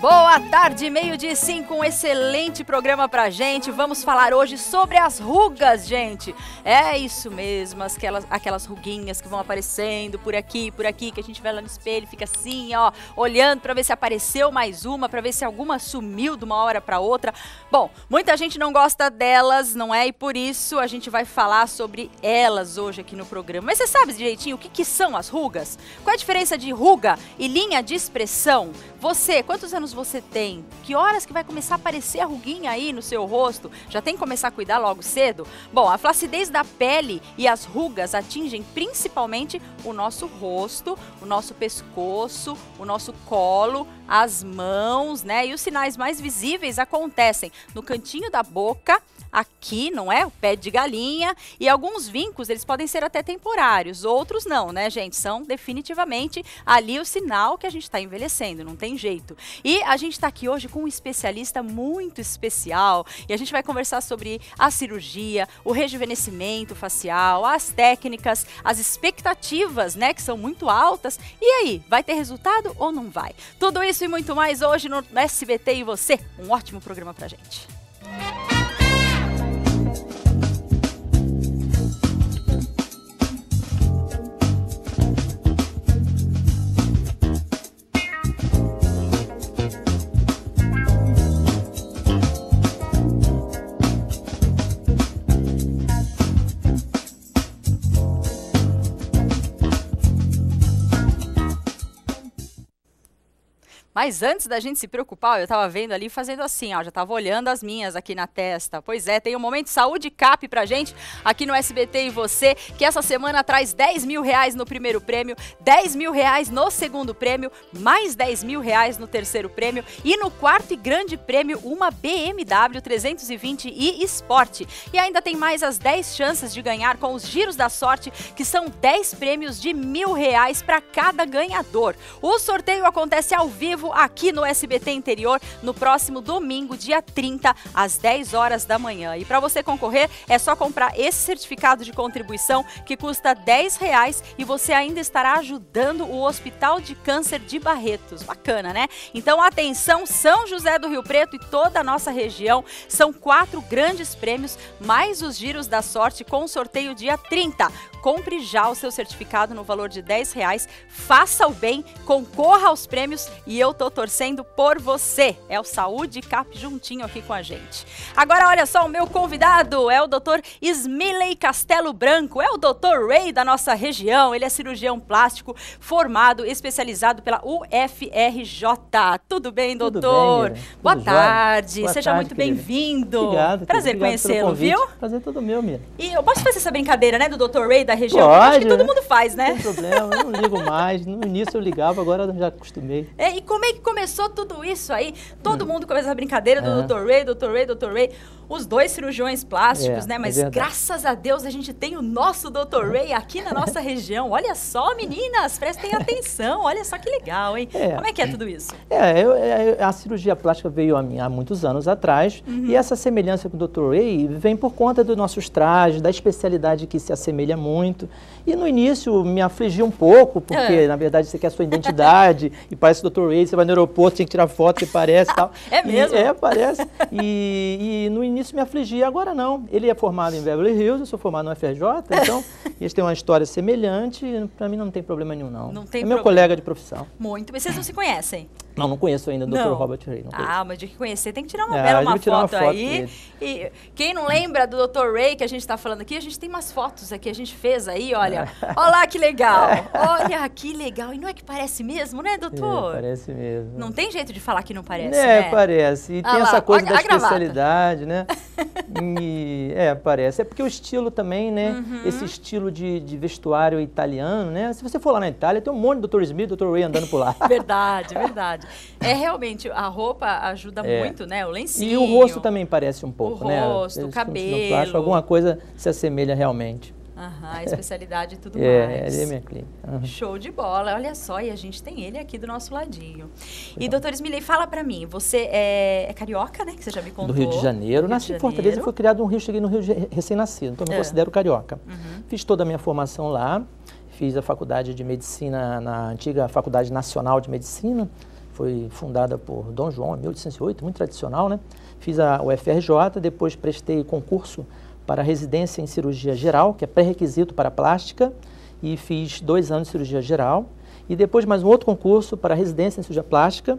Boa tarde, meio dia cinco, um excelente programa pra gente. Vamos falar hoje sobre as rugas, gente. É isso mesmo, aquelas, aquelas ruguinhas que vão aparecendo por aqui, por aqui, que a gente vai lá no espelho, fica assim, ó, olhando para ver se apareceu mais uma, para ver se alguma sumiu de uma hora para outra. Bom, muita gente não gosta delas, não é? E por isso a gente vai falar sobre elas hoje aqui no programa. Mas você sabe direitinho o que, que são as rugas? Qual é a diferença de ruga e linha de expressão? Você, quantos anos anos você tem? Que horas que vai começar a aparecer a ruguinha aí no seu rosto? Já tem que começar a cuidar logo cedo? Bom, a flacidez da pele e as rugas atingem principalmente o nosso rosto, o nosso pescoço, o nosso colo, as mãos, né? E os sinais mais visíveis acontecem no cantinho da boca, aqui, não é? O pé de galinha. E alguns vincos, eles podem ser até temporários, outros não, né, gente? São definitivamente ali o sinal que a gente está envelhecendo, não tem jeito. E a gente está aqui hoje com um especialista muito especial e a gente vai conversar sobre a cirurgia, o rejuvenescimento facial, as técnicas, as expectativas, né, que são muito altas. E aí, vai ter resultado ou não vai? Tudo isso e muito mais hoje no SBT e você. Um ótimo programa pra gente. Mas antes da gente se preocupar, eu estava vendo ali fazendo assim, ó, já estava olhando as minhas aqui na testa. Pois é, tem um momento de saúde cap pra gente aqui no SBT e você, que essa semana traz 10 mil reais no primeiro prêmio, 10 mil reais no segundo prêmio, mais 10 mil reais no terceiro prêmio e no quarto e grande prêmio, uma BMW 320 e Sport. E ainda tem mais as 10 chances de ganhar com os giros da sorte, que são 10 prêmios de mil reais para cada ganhador. O sorteio acontece ao vivo aqui no SBT Interior no próximo domingo, dia 30, às 10 horas da manhã. E para você concorrer, é só comprar esse certificado de contribuição que custa 10 reais e você ainda estará ajudando o Hospital de Câncer de Barretos. Bacana, né? Então, atenção, São José do Rio Preto e toda a nossa região. São quatro grandes prêmios, mais os giros da sorte com sorteio dia 30. Compre já o seu certificado no valor de 10 reais, faça o bem, concorra aos prêmios e eu tô torcendo por você. É o Saúde Cap juntinho aqui com a gente. Agora olha só, o meu convidado é o Dr. Smiley Castelo Branco, é o Dr. Ray da nossa região, ele é cirurgião plástico formado, especializado pela UFRJ. Tudo bem, doutor? Tudo bem, Boa tarde, Boa seja muito bem-vindo. Obrigado. Prazer conhecê-lo, viu? Prazer todo meu, Mira. E eu posso fazer essa brincadeira, né, do Dr. Ray da região? Pode, Acho que todo né? mundo faz, né? Não tem problema, eu não ligo mais. No início eu ligava, agora eu já acostumei. É, e como é que começou tudo isso aí? Todo é. mundo começou essa brincadeira do é. Dr. Ray, Dr. Ray, Dr. Ray os dois cirurgiões plásticos, é, né? É Mas é graças a Deus a gente tem o nosso Dr. Ray aqui na nossa região. Olha só, meninas, prestem atenção. Olha só que legal, hein? É. Como é que é tudo isso? É, eu, é, eu, a cirurgia plástica veio a mim há muitos anos atrás uhum. e essa semelhança com o Dr. Ray vem por conta dos nossos trajes, da especialidade que se assemelha muito. E no início me afligi um pouco, porque é. na verdade você quer a sua identidade e parece o Dr. Ray, você vai no aeroporto, tem que tirar foto, você parece e tal. É mesmo? E, é, parece. E, e no início isso me afligia. Agora não. Ele é formado em Beverly Hills, eu sou formado no FRJ, então eles têm uma história semelhante. Para mim não tem problema nenhum, não. Não tem É meu problema. colega de profissão. Muito. Mas vocês não se conhecem? Não, não conheço ainda o Dr. Robert Ray. ah, mas de que conhecer tem que tirar uma é, bela uma foto, uma foto, aí. E quem não lembra do Dr. Ray que a gente está falando aqui, a gente tem umas fotos aqui, a gente fez aí, olha. É. olha lá que legal! É. Olha que legal! E não é que parece mesmo, né, doutor? É, parece mesmo. Não tem jeito de falar que não parece, é, né? parece. E ah, tem lá, essa coisa a, da a especialidade, gravata. né? E, é, parece. É porque o estilo também, né? Uhum. Esse estilo de, de, vestuário italiano, né? Se você for lá na Itália, tem um monte de Dr. Smith, Dr. Ray andando por lá. verdade, verdade. verdade. É realmente, a roupa ajuda é. muito, né? O lencinho. E o rosto também parece um pouco, o né? O rosto, o cabelo. alguma coisa se assemelha realmente. Aham, a especialidade e tudo é, mais. É, é minha clínica. Uhum. Show de bola, olha só, e a gente tem ele aqui do nosso ladinho. E, Não. doutor Smiley, fala para mim, você é, é, carioca, né, que você já me contou. Do Rio de Janeiro, Rio nasci de Janeiro. em Fortaleza e fui criado no Rio, cheguei no Rio recém-nascido, então me é. considero carioca. Uhum. Fiz toda a minha formação lá, fiz a faculdade de medicina na antiga Faculdade Nacional de Medicina, foi fundada por Dom João em 1808, muito tradicional, né? Fiz a UFRJ, depois prestei concurso para residência em cirurgia geral, que é pré-requisito para plástica, e fiz dois anos de cirurgia geral, e depois mais um outro concurso para residência em cirurgia plástica,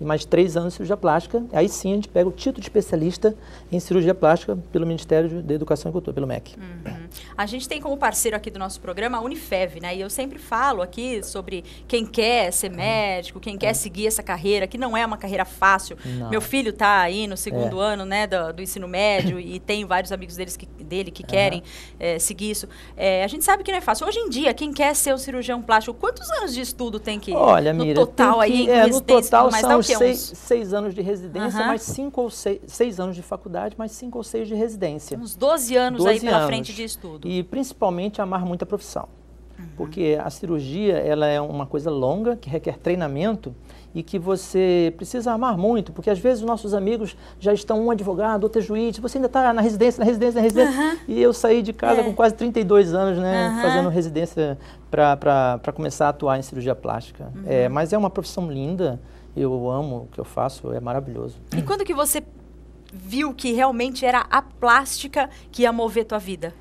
e mais três anos de cirurgia plástica. Aí sim a gente pega o título de especialista em cirurgia plástica pelo Ministério de Educação e Cultura, pelo MEC. Uhum. A gente tem como parceiro aqui do nosso programa a Unifev, né? E eu sempre falo aqui sobre quem quer ser médico, quem quer é. seguir essa carreira, que não é uma carreira fácil. Não. Meu filho está aí no segundo é. ano né, do, do, ensino médio e tem vários amigos deles que, dele que querem uhum. é, seguir isso. É, a gente sabe que não é fácil. Hoje em dia, quem quer ser um cirurgião plástico, quantos anos de estudo tem que Olha, no Mira, total que, aí? É, no total são seis, seis anos de residência, uhum. mais cinco ou seis, seis anos de faculdade, mais cinco ou seis de residência. Uns 12 anos 12 aí pela anos. frente de estudo. E principalmente amar muito a profissão. Uhum. Porque a cirurgia ela é uma coisa longa, que requer treinamento e que você precisa amar muito, porque às vezes nossos amigos já estão um advogado, outro é juiz, você ainda está na residência, na residência, na residência. Uhum. E eu saí de casa é. com quase 32 anos, né, uhum. fazendo residência para começar a atuar em cirurgia plástica. Uhum. É, mas é uma profissão linda, eu amo o que eu faço, é maravilhoso. E quando que você viu que realmente era a plástica que ia mover tua vida?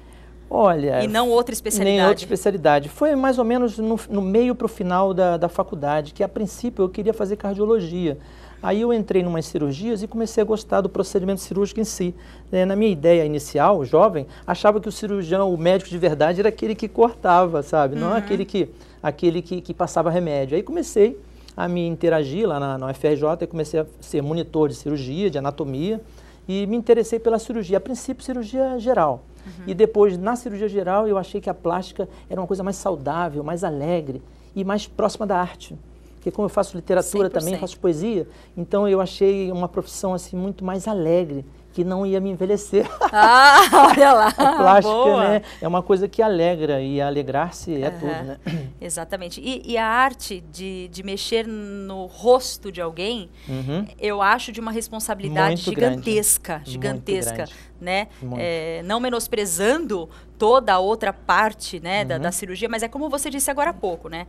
Olha. E não outra especialidade? Nem outra especialidade. Foi mais ou menos no, no meio para o final da, da faculdade, que a princípio eu queria fazer cardiologia. Aí eu entrei em umas cirurgias e comecei a gostar do procedimento cirúrgico em si. É, na minha ideia inicial, jovem, achava que o cirurgião, o médico de verdade, era aquele que cortava, sabe? Não uhum. aquele que aquele que, que passava remédio. Aí comecei a me interagir lá na, na UFRJ e comecei a ser monitor de cirurgia, de anatomia e me interessei pela cirurgia, a princípio cirurgia geral. Uhum. E depois, na cirurgia geral, eu achei que a plástica era uma coisa mais saudável, mais alegre e mais próxima da arte. Porque como eu faço literatura 100%. também, faço poesia, então eu achei uma profissão assim muito mais alegre que não ia me envelhecer. Ah, olha lá. A é plástica, Boa. né? É uma coisa que alegra e alegrar-se é uhum. tudo, né? Exatamente. E, e a arte de, de, mexer no rosto de alguém, uhum. eu acho de uma responsabilidade Muito gigantesca, grande. gigantesca, Muito né? É, não menosprezando toda a outra parte, né, uhum. da, da uhum. cirurgia, mas é como você disse agora há pouco, né?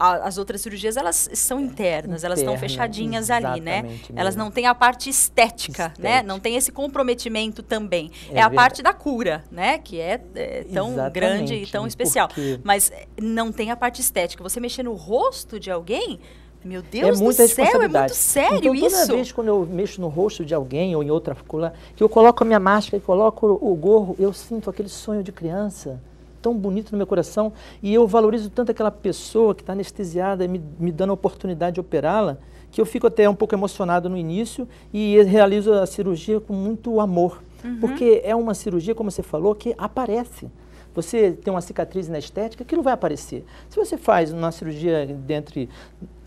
a, as outras cirurgias, elas são internas, elas estão fechadinhas ali, né? Mesmo. Elas não têm a parte estética, né? estética, né? Não tem esse comprometimento também. É, é a parte da cura, né? Que é, é tão exatamente. grande e tão especial. Porque... Mas não tem a parte estética. Você mexer no rosto de alguém... Meu é Deus é muita do céu, é muito sério então, toda isso. Toda vez quando eu mexo no rosto de alguém ou em outra coisa, que eu coloco a minha máscara e coloco o gorro, eu sinto aquele sonho de criança tão bonito no meu coração e eu valorizo tanto aquela pessoa que está anestesiada, me, me dando a oportunidade de operá-la, que eu fico até um pouco emocionado no início e realizo a cirurgia com muito amor. Uhum. Porque é uma cirurgia, como você falou, que aparece. Você tem uma cicatriz na estética, aquilo vai aparecer. Se você faz uma cirurgia dentre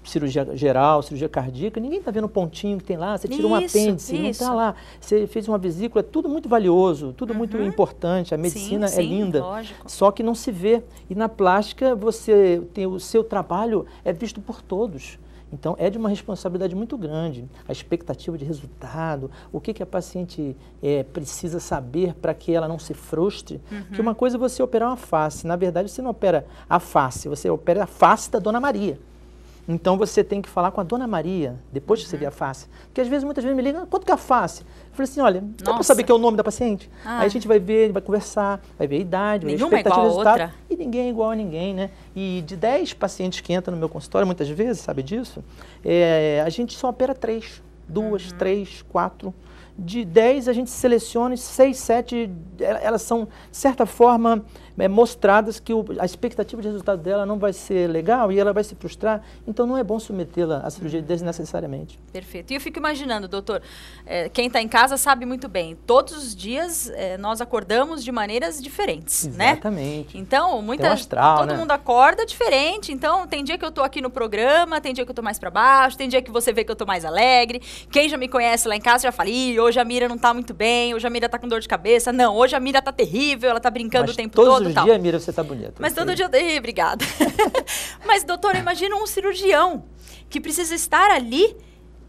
cirurgia geral, cirurgia cardíaca, ninguém está vendo o pontinho que tem lá, você tirou um apêndice, tá isso. não está lá. Você fez uma vesícula, é tudo muito valioso, tudo uhum. muito importante, a medicina sim, é sim, linda. Lógico. Só que não se vê. E na plástica, você tem o seu trabalho é visto por todos. Então, é de uma responsabilidade muito grande a expectativa de resultado, o que, que a paciente é, precisa saber para que ela não se frustre. Uhum. Que uma coisa é você operar uma face, na verdade, você não opera a face, você opera a face da Dona Maria. Então você tem que falar com a dona Maria, depois que você vê uhum. a face. Porque às vezes, muitas vezes me ligam, quanto que é a face? Eu falei assim, olha, Nossa. dá para saber que é o nome da paciente? Ah. Aí a gente vai ver, vai conversar, vai ver a idade, vai ver a é expectativa é de resultado. Outra. E ninguém é igual a ninguém, né? E de 10 pacientes que entram no meu consultório, muitas vezes, sabe disso? É, a gente só opera três, duas, uhum. três, quatro. De 10 a gente seleciona 6, 7, elas são, de certa forma, é, mostradas que o, a expectativa de resultado dela não vai ser legal e ela vai se frustrar, então não é bom submetê-la à cirurgia desnecessariamente. Perfeito. E eu fico imaginando, doutor, é, quem está em casa sabe muito bem, todos os dias é, nós acordamos de maneiras diferentes, Exatamente. né? Exatamente. Então, muita, astral, todo né? mundo acorda diferente, então tem dia que eu estou aqui no programa, tem dia que eu estou mais para baixo, tem dia que você vê que eu estou mais alegre, quem já me conhece lá em casa já fala, Ih, hoje a Mira não está muito bem, hoje a Mira está com dor de cabeça, não, hoje a Mira está terrível, ela está brincando Mas o tempo todo todo tal. dia, Mira, você tá bonita. Mas todo dia eu dei, obrigada. Mas, doutora, imagina um cirurgião que precisa estar ali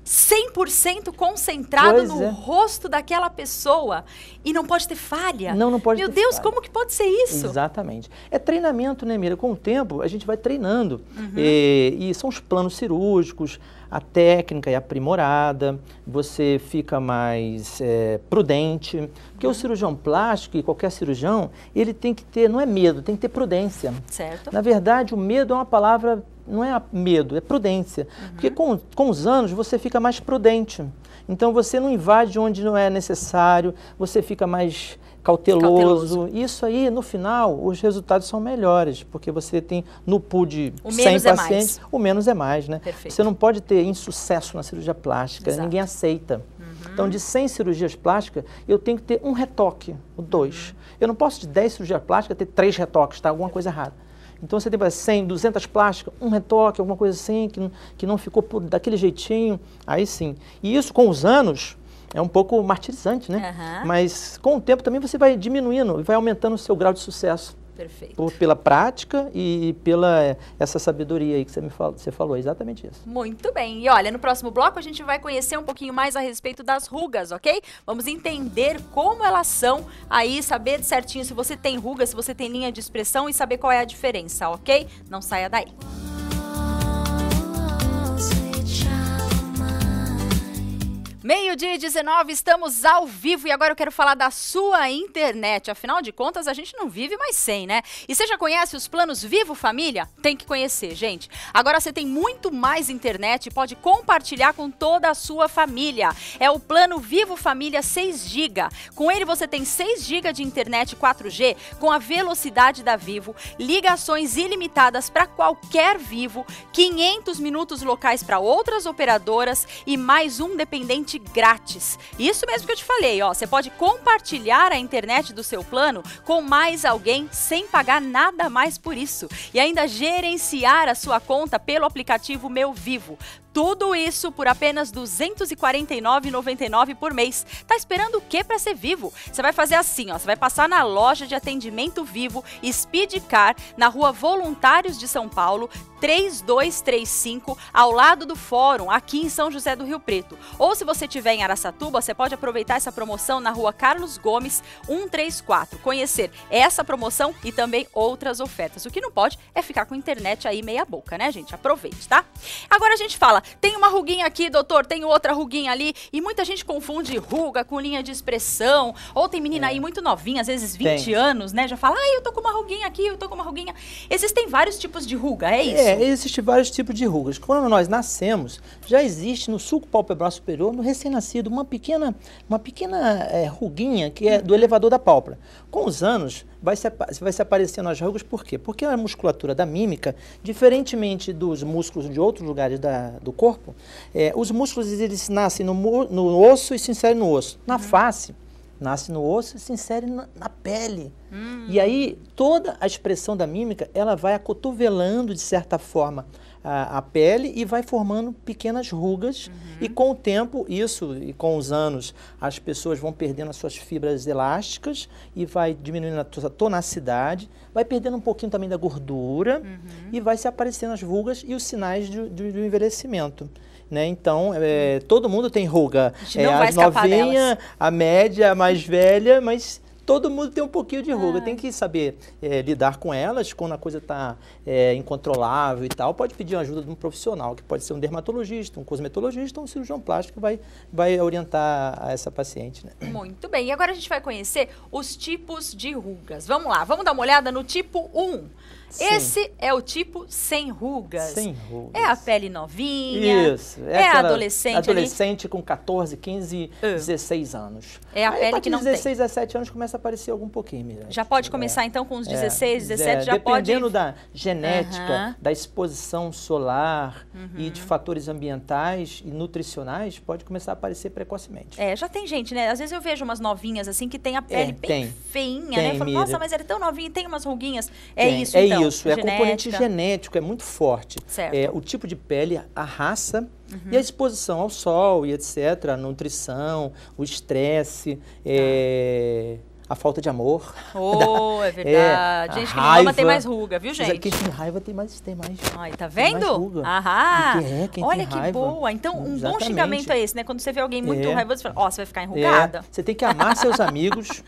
100% concentrado pois no é. rosto daquela pessoa e não pode ter falha. Não, não pode Meu Deus, falha. como que pode ser isso? Exatamente. É treinamento, né, Mira? Com o tempo, a gente vai treinando. Uhum. E, eh, e são os planos cirúrgicos, a técnica é aprimorada, você fica mais é, prudente, porque o uhum. cirurgião plástico e qualquer cirurgião, ele tem que ter, não é medo, tem que ter prudência. Certo. Na verdade, o medo é uma palavra, não é medo, é prudência, uhum. porque com, com os anos você fica mais prudente. Então você não invade onde não é necessário, você fica mais cauteloso. cauteloso. Isso aí, no final, os resultados são melhores, porque você tem no pool de o 100 é pacientes, é o menos é mais, né? Perfeito. Você não pode ter insucesso na cirurgia plástica, Exato. ninguém aceita. Uhum. Então, de 100 cirurgias plásticas, eu tenho que ter um retoque, o dois. Uhum. Eu não posso de 10 cirurgias plásticas ter três retoques, tá? Alguma coisa errada. Então você tem 100, 200 plásticas, um retoque, alguma coisa assim, que, que não ficou por, daquele jeitinho, aí sim. E isso com os anos, é um pouco martirizante, né? Uhum. Mas com o tempo também você vai diminuindo e vai aumentando o seu grau de sucesso. Perfeito. Por, pela prática e pela eh, essa sabedoria aí que você me falou, você falou, é exatamente isso. Muito bem. E olha, no próximo bloco a gente vai conhecer um pouquinho mais a respeito das rugas, ok? Vamos entender como elas são aí, saber certinho se você tem rugas, se você tem linha de expressão e saber qual é a diferença, ok? Não saia daí. Música Meio-dia 19, estamos ao vivo e agora eu quero falar da sua internet. Afinal de contas, a gente não vive mais sem, né? E você já conhece os planos Vivo Família? Tem que conhecer, gente. Agora você tem muito mais internet e pode compartilhar com toda a sua família. É o plano Vivo Família 6GB. Com ele você tem 6GB de internet 4G com a velocidade da Vivo, ligações ilimitadas para qualquer Vivo, 500 minutos locais para outras operadoras e mais um dependente grátis. Isso mesmo que eu te falei, ó, você pode compartilhar a internet do seu plano com mais alguém sem pagar nada mais por isso e ainda gerenciar a sua conta pelo aplicativo Meu Vivo. Tudo isso por apenas R$ 249,99 por mês. Tá esperando o que para ser vivo? Você vai fazer assim, ó, você vai passar na loja de atendimento vivo Speedcar, na Rua Voluntários de São Paulo, 3235, ao lado do Fórum, aqui em São José do Rio Preto. Ou se você estiver em Araçatuba, você pode aproveitar essa promoção na Rua Carlos Gomes, 134. Conhecer essa promoção e também outras ofertas. O que não pode é ficar com internet aí meia boca, né, gente? Aproveite, tá? Agora a gente fala tem uma ruguinha aqui, doutor, tem outra ruguinha ali. E muita gente confunde ruga com linha de expressão. Ou tem menina é. aí muito novinha, às vezes 20 tem. anos, né? Já fala, ah, eu tô com uma ruguinha aqui, eu tô com uma ruguinha. Existem vários tipos de ruga, é isso? É, existem vários tipos de rugas. Quando nós nascemos, já existe no sulco palpebral superior, no recém-nascido, uma pequena, uma pequena é, ruguinha que é do elevador da pálpebra. Com os anos, vai se, vai se aparecendo nas rugas por quê? Porque a musculatura da mímica, diferentemente dos músculos de outros lugares da, do corpo, é, os músculos eles nascem no, no osso e se inserem no osso. Na uhum. face, nasce no osso e se insere na, na pele. Uhum. E aí toda a expressão da mímica, ela vai acotovelando, de certa forma, a, a pele e vai formando pequenas rugas. Uhum. E com o tempo, isso e com os anos, as pessoas vão perdendo as suas fibras elásticas e vai diminuindo a sua tonacidade, vai perdendo um pouquinho também da gordura uhum. e vai se aparecendo as rugas e os sinais do, envelhecimento. Né? Então, é, uhum. todo mundo tem ruga. A, é, novinha, delas. a média, a mais velha, mas todo mundo tem um pouquinho de ruga. Ah. Tem que saber é, lidar com elas quando a coisa está é, incontrolável e tal. Pode pedir ajuda de um profissional, que pode ser um dermatologista, um cosmetologista ou um cirurgião plástico que vai, vai orientar a essa paciente. Né? Muito bem. E agora a gente vai conhecer os tipos de rugas. Vamos lá, vamos dar uma olhada no tipo 1. Esse é o tipo sem rugas. Sem rugas. É a pele novinha. Isso. É, é adolescente. Adolescente ali. com 14, 15, uh. 16 anos. É a Aí, pele que não 16, tem. 16, 17 anos começa a aparecer algum pouquinho, Miranda. Já pode começar é. então com uns 16, é. 17, é, já Dependendo pode. Dependendo da genética, uhum. da exposição solar uhum. e de uhum. fatores ambientais e nutricionais, pode começar a aparecer precocemente. É, já tem gente, né? Às vezes eu vejo umas novinhas assim que tem a pele bem tem. feinha, tem, né? Eu falo, Mira. nossa, mas ela é tão novinha e tem umas ruguinhas. É tem. isso, é então. É isso. Isso, é componente genético, é muito forte. Certo. É, o tipo de pele, a raça uhum. e a exposição ao sol e etc., a nutrição, o estresse, ah. é, tá. a falta de amor. Oh, da, é, é verdade. É, gente que raiva, ama tem mais ruga, viu, é gente? Quem tem raiva tem mais. Tem mais Ai, tá vendo? Tem mais ruga. Aham. Quem é, quem Olha que raiva. boa. Então, um Exatamente. bom xingamento é esse, né? Quando você vê alguém muito é. raivoso, você fala, ó, oh, você vai ficar é. enrugada. Você tem que amar seus amigos.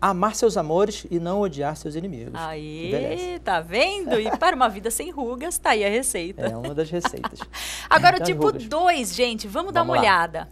amar seus amores e não odiar seus inimigos. Aí, tá vendo? E para uma vida sem rugas, tá aí a receita. É uma das receitas. Agora, então, o tipo 2, gente, vamos, vamos dar uma lá. olhada.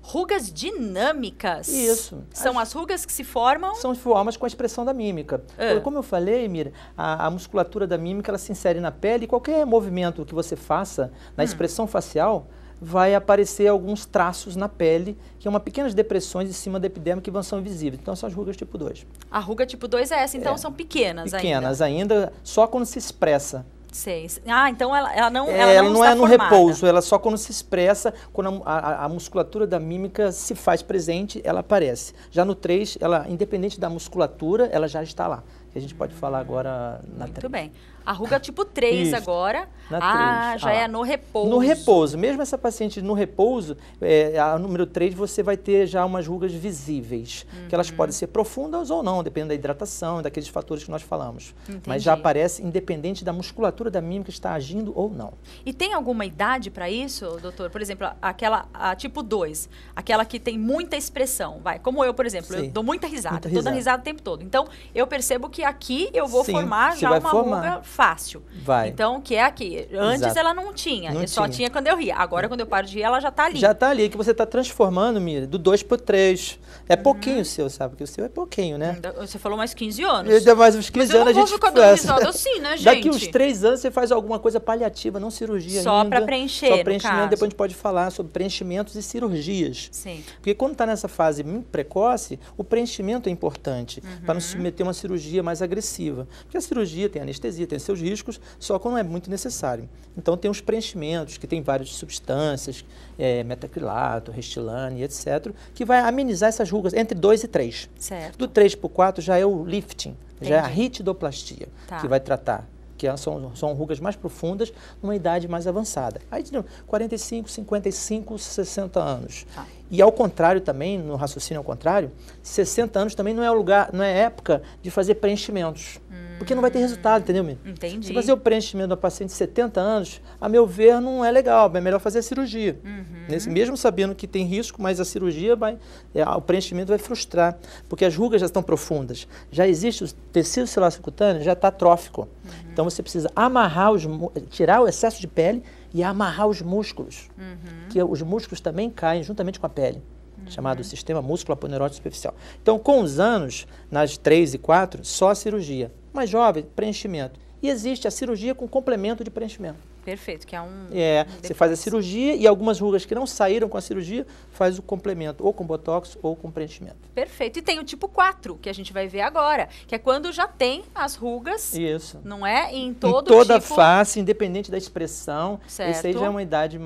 Rugas dinâmicas. Isso. São as, as, rugas que se formam? São formas com a expressão da mímica. Ah. Como eu falei, Mira, a, a, musculatura da mímica ela se insere na pele e qualquer movimento que você faça na hum. expressão facial vai aparecer alguns traços na pele, que é uma pequenas depressões em cima da epiderme que vão são visíveis. Então são as rugas tipo 2. A ruga tipo 2 é essa, então é. são pequenas, pequenas ainda? Pequenas ainda, só quando se expressa. sim Ah, então ela, ela não é, ela, ela não, é no formada. repouso, ela só quando se expressa, quando a, a, a, musculatura da mímica se faz presente, ela aparece. Já no 3, ela, independente da musculatura, ela já está lá. Que a gente pode falar agora na Muito 3. bem. A ruga é tipo 3 Isso. agora. Na ah, 3. já é ah. é no repouso. No repouso. Mesmo essa paciente no repouso, é, a número 3 você vai ter já umas rugas visíveis, uhum. que elas uhum. podem ser profundas ou não, dependendo da hidratação, daqueles fatores que nós falamos. Entendi. Mas já aparece independente da musculatura da mímica está agindo ou não. E tem alguma idade para isso, doutor? Por exemplo, aquela a tipo 2, aquela que tem muita expressão, vai. Como eu, por exemplo, Sim. eu dou muita risada, muita risada. toda risada o tempo todo. Então, eu percebo que aqui eu vou Sim, formar já uma formar. ruga fácil. Vai. Então, que é aqui. Antes Exato. ela não tinha, não só tinha. tinha quando eu ria. Agora, é. quando eu paro de rir, ela já está ali. Já está ali, que você está transformando, Mira, do 2 para 3. É uhum. pouquinho o seu, sabe? Porque o seu é pouquinho, né? Você falou mais 15 anos. mais uns 15 anos a gente... Mas eu assim, né, gente? Daqui uns 3 anos você faz alguma coisa paliativa, não cirurgia só Só para preencher, Só preenchimento, depois a gente pode falar sobre preenchimentos e cirurgias. Sim. Porque quando está nessa fase precoce, o preenchimento é importante uhum. para não submeter a uma cirurgia mais agressiva. Porque a cirurgia tem anestesia, tem seus riscos só quando é muito necessário. Então tem os preenchimentos, que tem várias substâncias, é, metacrilato, restilane, etc., que vai amenizar essas rugas entre 2 e 3. Do 3 para o 4 já é o lifting, Entendi. já é a ritidoplastia, tá. que vai tratar que é, são, são rugas mais profundas, numa idade mais avançada. Aí, 45, 55, 60 anos. Ah. E ao contrário também, no raciocínio ao contrário, 60 anos também não é lugar, não é época de fazer preenchimentos. Hum. Porque não vai ter resultado, entendeu, menino? Entendi. Se fazer o preenchimento uma paciente de 70 anos, a meu ver, não é legal. É melhor fazer a cirurgia. Uhum. Nesse, mesmo sabendo que tem risco, mas a cirurgia vai. É, o preenchimento vai frustrar. Porque as rugas já estão profundas. Já existe o tecido celular cutâneo, já está trófico. Uhum. Então você precisa amarrar os. tirar o excesso de pele e amarrar os músculos. Uhum. Que os músculos também caem juntamente com a pele uhum. chamado sistema músculo aponeurótico superficial. Então, com os anos, nas 3 e 4, só a cirurgia mais jovem, preenchimento. E existe a cirurgia com complemento de preenchimento. Perfeito, que é um. É, um você faz a cirurgia e algumas rugas que não saíram com a cirurgia, faz o complemento, ou com botox ou com preenchimento. Perfeito. E tem o tipo 4, que a gente vai ver agora, que é quando já tem as rugas. Isso. Não é? Em todo Em toda tipo... face, independente da expressão. Certo. Esse aí já é uma idade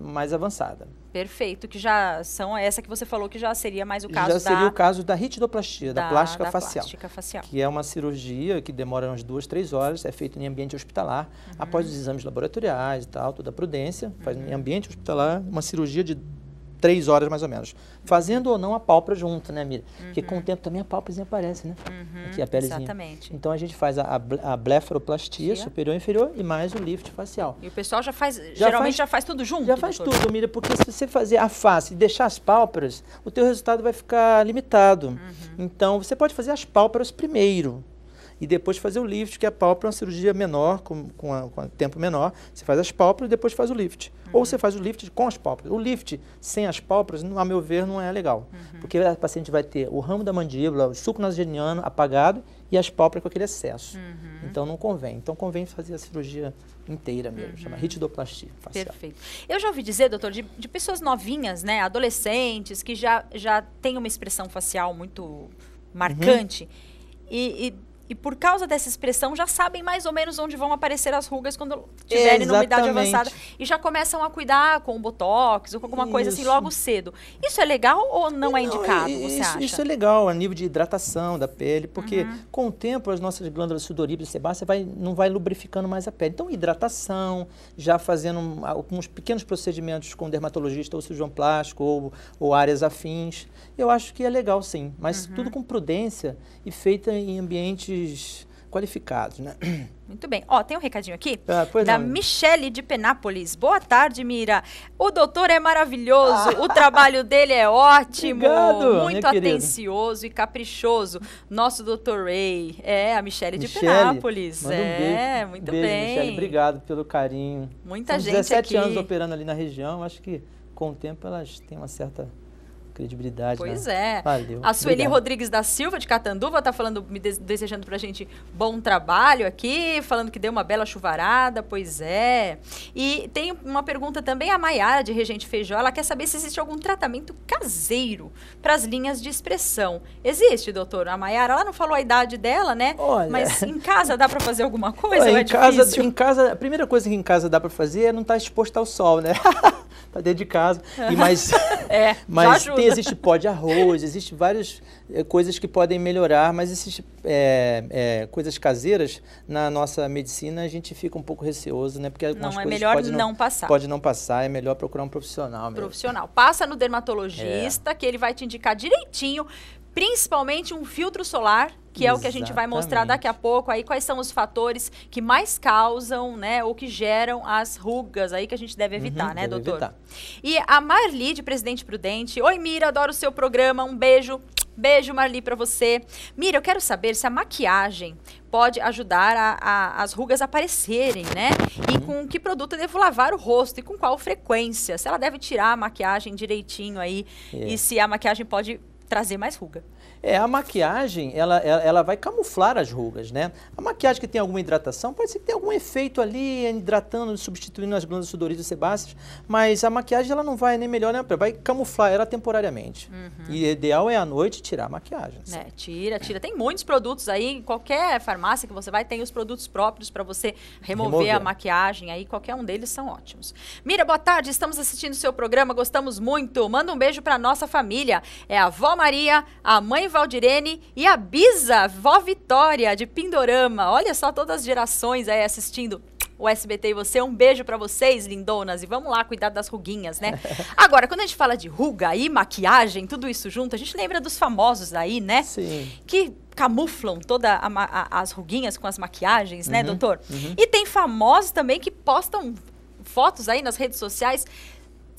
mais avançada. Perfeito, que já são essa que você falou que já seria mais o caso já da... Já seria o caso da ritidoplastia, da, da plástica da facial. plástica facial. Que é uma cirurgia que demora umas duas, três horas, é feita em ambiente hospitalar, uhum. após os exames laboratoriais e tal, toda a prudência, uhum. faz em ambiente hospitalar, uma cirurgia de três horas mais ou menos. Fazendo ou não a pálpebra junto, né, Mira? Uhum. Porque com o uhum. tempo também a pálpebra aparece, né? Uhum. Aqui a pelezinha. Exatamente. Então a gente faz a, a blefaroplastia, Sim. superior e inferior, e mais o lift facial. E o pessoal já faz, já geralmente faz, já faz tudo junto? Já faz doutor. tudo, Mira, porque se você fazer a face e deixar as pálpebras, o teu resultado vai ficar limitado. Uhum. Então você pode fazer as pálpebras primeiro e depois fazer o lift, que a pálpebra é uma cirurgia menor, com, com, a, com a tempo menor. Você faz as pálpebras e depois faz o lift. Uhum. Ou você uhum. faz o lift com as pálpebras. O lift sem as pálpebras, a meu ver, não é legal. Uhum. Porque a paciente vai ter o ramo da mandíbula, o suco nasogeniano apagado e as pálpebras com aquele excesso. Uhum. Então não convém. Então convém fazer a cirurgia inteira mesmo, uhum. chama ritidoplastia facial. Perfeito. Eu já ouvi dizer, doutor, de, de, pessoas novinhas, né, adolescentes, que já, já têm uma expressão facial muito uhum. marcante uhum. e, e e por causa dessa expressão, já sabem mais ou menos onde vão aparecer as rugas quando tiverem numa idade avançada. E já começam a cuidar com o botox ou com alguma isso. coisa assim logo cedo. Isso é legal ou não, é não é indicado, isso, você acha? Isso é legal a nível de hidratação da pele, porque uhum. com o tempo as nossas glândulas sudoríparas e sebáceas vai, não vai lubrificando mais a pele. Então, hidratação, já fazendo alguns pequenos procedimentos com dermatologista ou cirurgião plástico ou, ou áreas afins. Eu acho que é legal sim, mas uhum. tudo com prudência e feita em ambiente qualificados, né? Muito bem. Ó, tem um recadinho aqui ah, da não. Michele de Penápolis. Boa tarde, Mira. O doutor é maravilhoso, ah. o trabalho dele é ótimo, Obrigado, muito atencioso querido. e caprichoso. Nosso doutor Ray. É, a Michele, de Penápolis. Manda um é, beijo, muito beijo, bem. Michele, obrigado pelo carinho. Muita São gente 17 aqui. anos operando ali na região, acho que com o tempo elas têm uma certa credibilidade. Né? Pois né? é. Valeu. A Sueli Obrigado. Rodrigues da Silva, de Catanduva, está falando, me desejando para a gente bom trabalho aqui, falando que deu uma bela chuvarada, pois é. E tem uma pergunta também, a Maiara, de Regente Feijó, ela quer saber se existe algum tratamento caseiro para as linhas de expressão. Existe, doutor? A Maiara, ela não falou a idade dela, né? Olha... Mas em casa dá para fazer alguma coisa? Olha, é em, casa, em casa, a primeira coisa que em casa dá para fazer é não estar tá exposto ao sol, né? tá dentro de casa. E mas é, mas tem, existe pó de arroz, existe várias é, coisas que podem melhorar, mas existem é, eh, eh, coisas caseiras na nossa medicina a gente fica um pouco receoso, né? Porque não é melhor não, não, passar. Pode não passar, é melhor procurar um profissional. Mesmo. Profissional, passa no dermatologista é. que ele vai te indicar direitinho, principalmente um filtro solar que Exatamente. é o que a gente vai mostrar daqui a pouco aí quais são os fatores que mais causam, né, ou que geram as rugas aí que a gente deve uhum, evitar, uhum, né, deve doutor? Evitar. E a Marli de Presidente Prudente, oi Mira, adoro o seu programa, um beijo. Beijo, Marli, para você. Mira, eu quero saber se a maquiagem pode ajudar a, a, as rugas aparecerem, né? E uhum. com que produto eu devo lavar o rosto e com qual frequência? Se ela deve tirar a maquiagem direitinho aí yeah. É. e se a maquiagem pode trazer mais ruga. É, a maquiagem, ela, ela vai camuflar as rugas, né? A maquiagem que tem alguma hidratação, pode ser que tenha algum efeito ali, hidratando, substituindo as glândulas sudorídeas sebáceas, mas a maquiagem, ela não vai nem melhor, né? Vai camuflar ela temporariamente. Uhum. E o ideal é à noite tirar a maquiagem. Assim. É, tira, tira. Tem muitos produtos aí, em qualquer farmácia que você vai, tem os produtos próprios para você remover, remover, a maquiagem aí, qualquer um deles são ótimos. Mira, boa tarde, estamos assistindo o seu programa, gostamos muito. Manda um beijo para nossa família. É a avó Maria, a mãe Valdirene e a Bisa, vó Vitória, de Pindorama. Olha só todas as gerações aí assistindo o SBT e você. Um beijo para vocês, lindonas. E vamos lá cuidar das ruguinhas, né? Agora, quando a gente fala de ruga e maquiagem, tudo isso junto, a gente lembra dos famosos aí, né? Sim. Que camuflam todas as ruguinhas com as maquiagens, né, uhum, né, doutor? Uhum. E tem famosos também que postam fotos aí nas redes sociais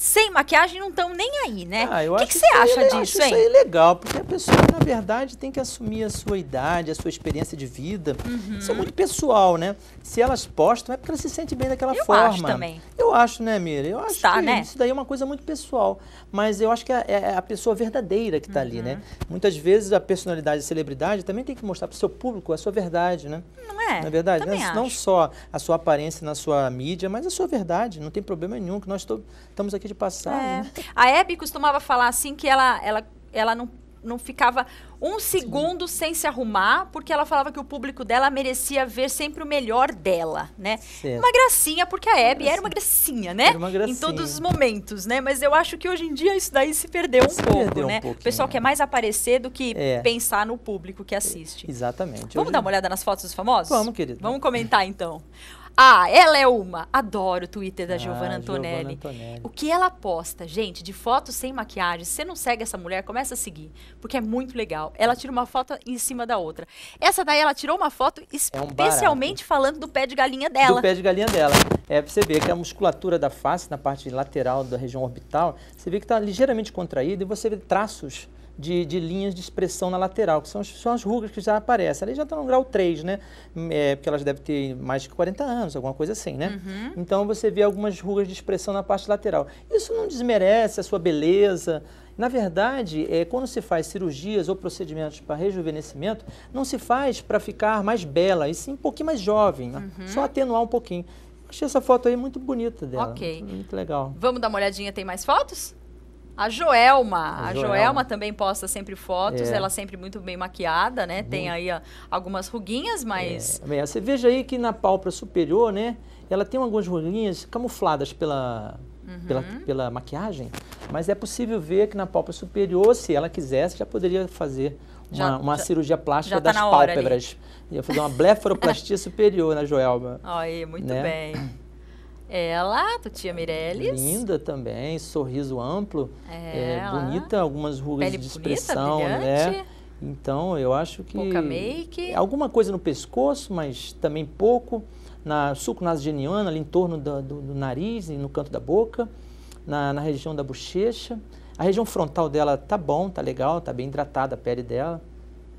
sem maquiagem não estão nem aí, né? Ah, o que, que, você acha é, disso, eu acho hein? Isso é legal, porque a pessoa, na verdade, tem que assumir a sua idade, a sua experiência de vida. Uhum. Isso é muito pessoal, né? se elas postam, é porque elas se sentem bem daquela eu forma. Eu acho também. Eu acho, né, Mira? Eu acho tá, que né? isso daí é uma coisa muito pessoal. Mas eu acho que é, é, é a pessoa verdadeira que está uhum. ali, né? Muitas vezes a personalidade e celebridade também tem que mostrar para o seu público a sua verdade, né? Não é? Não é verdade? Né? não, não só a sua aparência na sua mídia, mas a sua verdade. Não tem problema nenhum, que nós estamos aqui de passagem. É. Né? A Hebe costumava falar assim que ela, ela, ela não não ficava um segundo Sim. sem se arrumar, porque ela falava que o público dela merecia ver sempre o melhor dela, né? Certo. Uma gracinha, porque a Abby era uma gracinha, né? Era uma gracinha. Em todos os momentos, né? Mas eu acho que hoje em dia isso daí se perdeu um se pouco, perdeu né? Um o pessoal quer mais aparecer do que é. pensar no público que assiste. É. Exatamente. Vamos hoje... dar uma olhada nas fotos dos famosos? Vamos, querido. Vamos comentar então. Ah, ela é uma. Adoro o Twitter da ah, Giovanna Antonelli. Antonelli. O que ela posta, gente, de fotos sem maquiagem. Se você não segue essa mulher, começa a seguir, porque é muito legal. Ela tira uma foto em cima da outra. Essa daí ela tirou uma foto especialmente é um falando do pé de galinha dela. Do pé de galinha dela. É você ver que a musculatura da face, na parte lateral da região orbital, você vê que está ligeiramente contraída e você vê traços de, de linhas de expressão na lateral, que são, são as rugas que já aparecem. Ali já está no grau 3, né? Hum, é, porque elas devem ter mais de 40 anos, alguma coisa assim, né? Uhum. Então você vê algumas rugas de expressão na parte lateral. Isso não desmerece a sua beleza, na verdade, é, quando se faz cirurgias ou procedimentos para rejuvenescimento, não se faz para ficar mais bela, e sim um pouquinho mais jovem, né? Uhum. só atenuar um pouquinho. Achei essa foto aí muito bonita dela. Ok. muito legal. Vamos dar uma olhadinha, tem mais fotos? A Joelma, a, a Joelma. também posta sempre fotos, é. ela sempre muito bem maquiada, né? Uhum. Tem aí a, ah, algumas ruguinhas, mas... É. Você veja aí que na pálpebra superior, né? Ela tem algumas ruguinhas camufladas pela, uhum. pela, pela maquiagem, mas é possível ver que na pálpebra superior, se ela quisesse, já poderia fazer uma, já, uma já, cirurgia plástica tá das pálpebras. Ia fazer uma blefaroplastia superior na Joelma. Aí, muito né? bem. Ela, Tutia Mirelles. Linda também, sorriso amplo, é, é, bonita, algumas rugas Pele de expressão, bonita, né? Então, eu acho que. Pouca make. Alguma coisa no pescoço, mas também pouco. Na sucronasogeniana, ali em torno do, do, do nariz e no canto da boca. Na, na, região da bochecha. A região frontal dela tá bom, tá legal, tá bem hidratada a pele dela.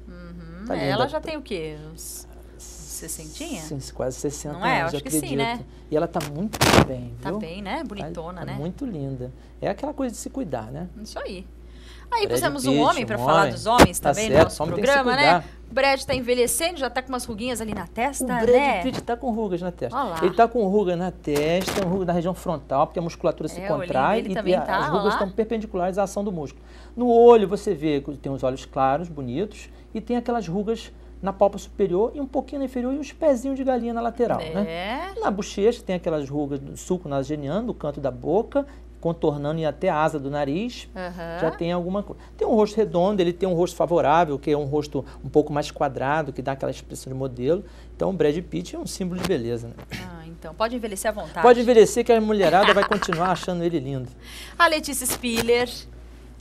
Uhum. Tá é, ela já tem o quê? Uns 60? Sim, quase 60 Não é? anos, Acho que acredito. sim, né? E ela está muito bem, tá viu? Tá bem, né? Bonitona, tá, né? Tá muito linda. É aquela coisa de se cuidar, né? Isso aí. Aí Brad pusemos um homem para um falar homem. dos homens tá também no nosso programa, né? O Brad está envelhecendo, já está com umas ruguinhas ali na testa, o Brad né? Pitt está com rugas na testa. Ele está com ruga na testa, ruga na região frontal, porque a musculatura é, se contrai e, e tá, as rugas estão perpendiculares à ação do músculo. No olho você vê que tem os olhos claros, bonitos, e tem aquelas rugas na palpa superior e um pouquinho na inferior e uns pezinhos de galinha na lateral, né? é. né? Na bochecha tem aquelas rugas do suco nasogeniano, do canto da boca, contornando e até a asa do nariz, uhum. já tem alguma coisa. Tem um rosto redondo, ele tem um rosto favorável, que é um rosto um pouco mais quadrado, que dá aquela expressão de modelo. Então, o Brad Pitt é um símbolo de beleza, né? Ah, então. Pode envelhecer à vontade. Pode envelhecer que a mulherada vai continuar achando ele lindo. A Letícia Spiller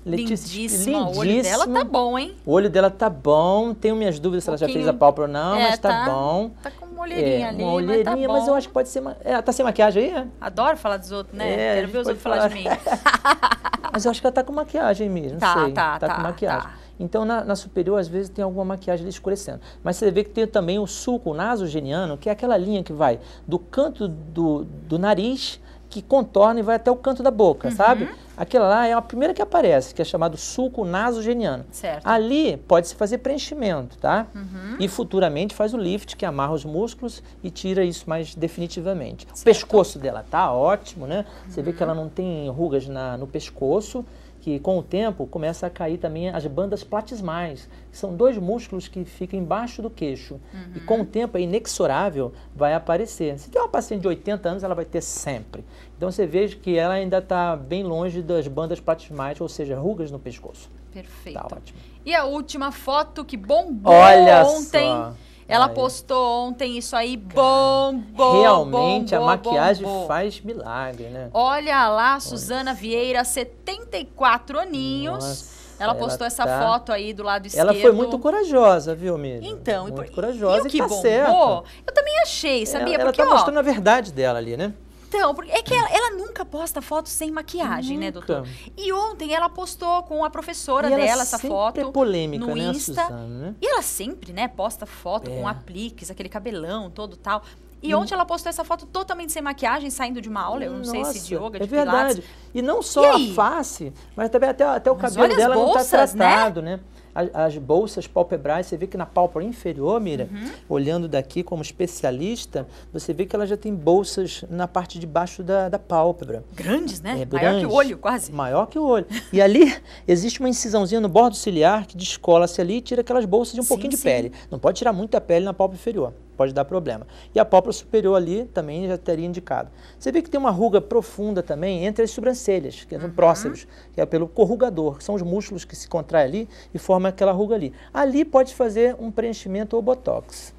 Letícia, tipo, lindíssima. O olho dela tá bom, hein? O olho dela tá bom. Tenho minhas dúvidas um se ela já fez a pálpebra ou não, é, mas tá, tá, bom. Tá com uma é, olheirinha é, ali. Uma tá olheirinha, mas, tá mas eu acho que pode ser. ela é, tá sem maquiagem aí? Adoro falar dos outros, né? É, Quero ver os outros falar, falar de mim. mas eu acho que ela tá com maquiagem mesmo. Tá, sei. tá. Tá com tá, maquiagem. Tá. Então, na, na, superior, às vezes, tem alguma maquiagem escurecendo. Mas você vê que tem também o sulco nasogeniano, que é aquela linha que vai do canto do, do nariz, que contorna e vai até o canto da boca, uhum. sabe? Aquela lá é a primeira que aparece, que é chamado sulco nasogeniano. Certo. Ali pode-se fazer preenchimento, tá? Uhum. E futuramente faz o lift, que amarra os músculos e tira isso mais definitivamente. Certo. O pescoço dela tá ótimo, né? Uhum. Você vê que uhum. ela não tem rugas na, no pescoço que com o tempo começa a cair também as bandas platismais, que são dois músculos que ficam embaixo do queixo. Uhum. E com o tempo é inexorável, vai aparecer. Se tiver uma paciente de 80 anos, ela vai ter sempre. Então você vê que ela ainda está bem longe das bandas platismais, ou seja, rugas no pescoço. Perfeito. Tá ótimo. E a última foto que bombou Olha ontem. Só ela postou ontem isso aí, bom, bom, Realmente bom, a maquiagem bom, bom. faz milagre, né? Olha lá, Suzana Vieira, 74 aninhos. Nossa. Ela postou ela essa tá- foto aí do lado esquerdo. Ela foi muito corajosa, viu, Miriam? Então, muito e, corajosa e, o que e tá bombou, Eu também achei, sabia? Ela, ela Porque, tá ó, mostrando a verdade dela ali, né? Então, porque é que ela, ela nunca posta foto sem maquiagem, né, nunca. né, doutor? E ontem ela postou com a professora e dela essa foto. É polêmica, no né, Insta. né? E ela sempre, né, posta foto é. com apliques, aquele cabelão todo tal. E hum. ontem ela postou essa foto totalmente sem maquiagem, saindo de uma aula, eu não Nossa, sei se é de yoga, de é verdade. Pilates. E não só e a face, mas também até, até o mas cabelo dela tá bolsas, não né? está tratado, né? né? as, bolsas palpebrais, você vê que na pálpebra inferior, Mira, uhum. olhando daqui como especialista, você vê que ela já tem bolsas na parte de baixo da, da pálpebra. Grandes, né? É, grandes, maior que o olho, quase. Maior que o olho. E ali existe uma incisãozinha no bordo ciliar que descola-se ali e tira aquelas bolsas de um sim, pouquinho de sim. pele. Não pode tirar muita pele na pálpebra inferior pode dar problema. E a pálpebra superior ali também já teria indicado. Você vê que tem uma ruga profunda também entre as sobrancelhas, que são uhum. próceros, que é pelo corrugador, que são os músculos que se contraem ali e formam aquela ruga ali. Ali pode fazer um preenchimento ou botox.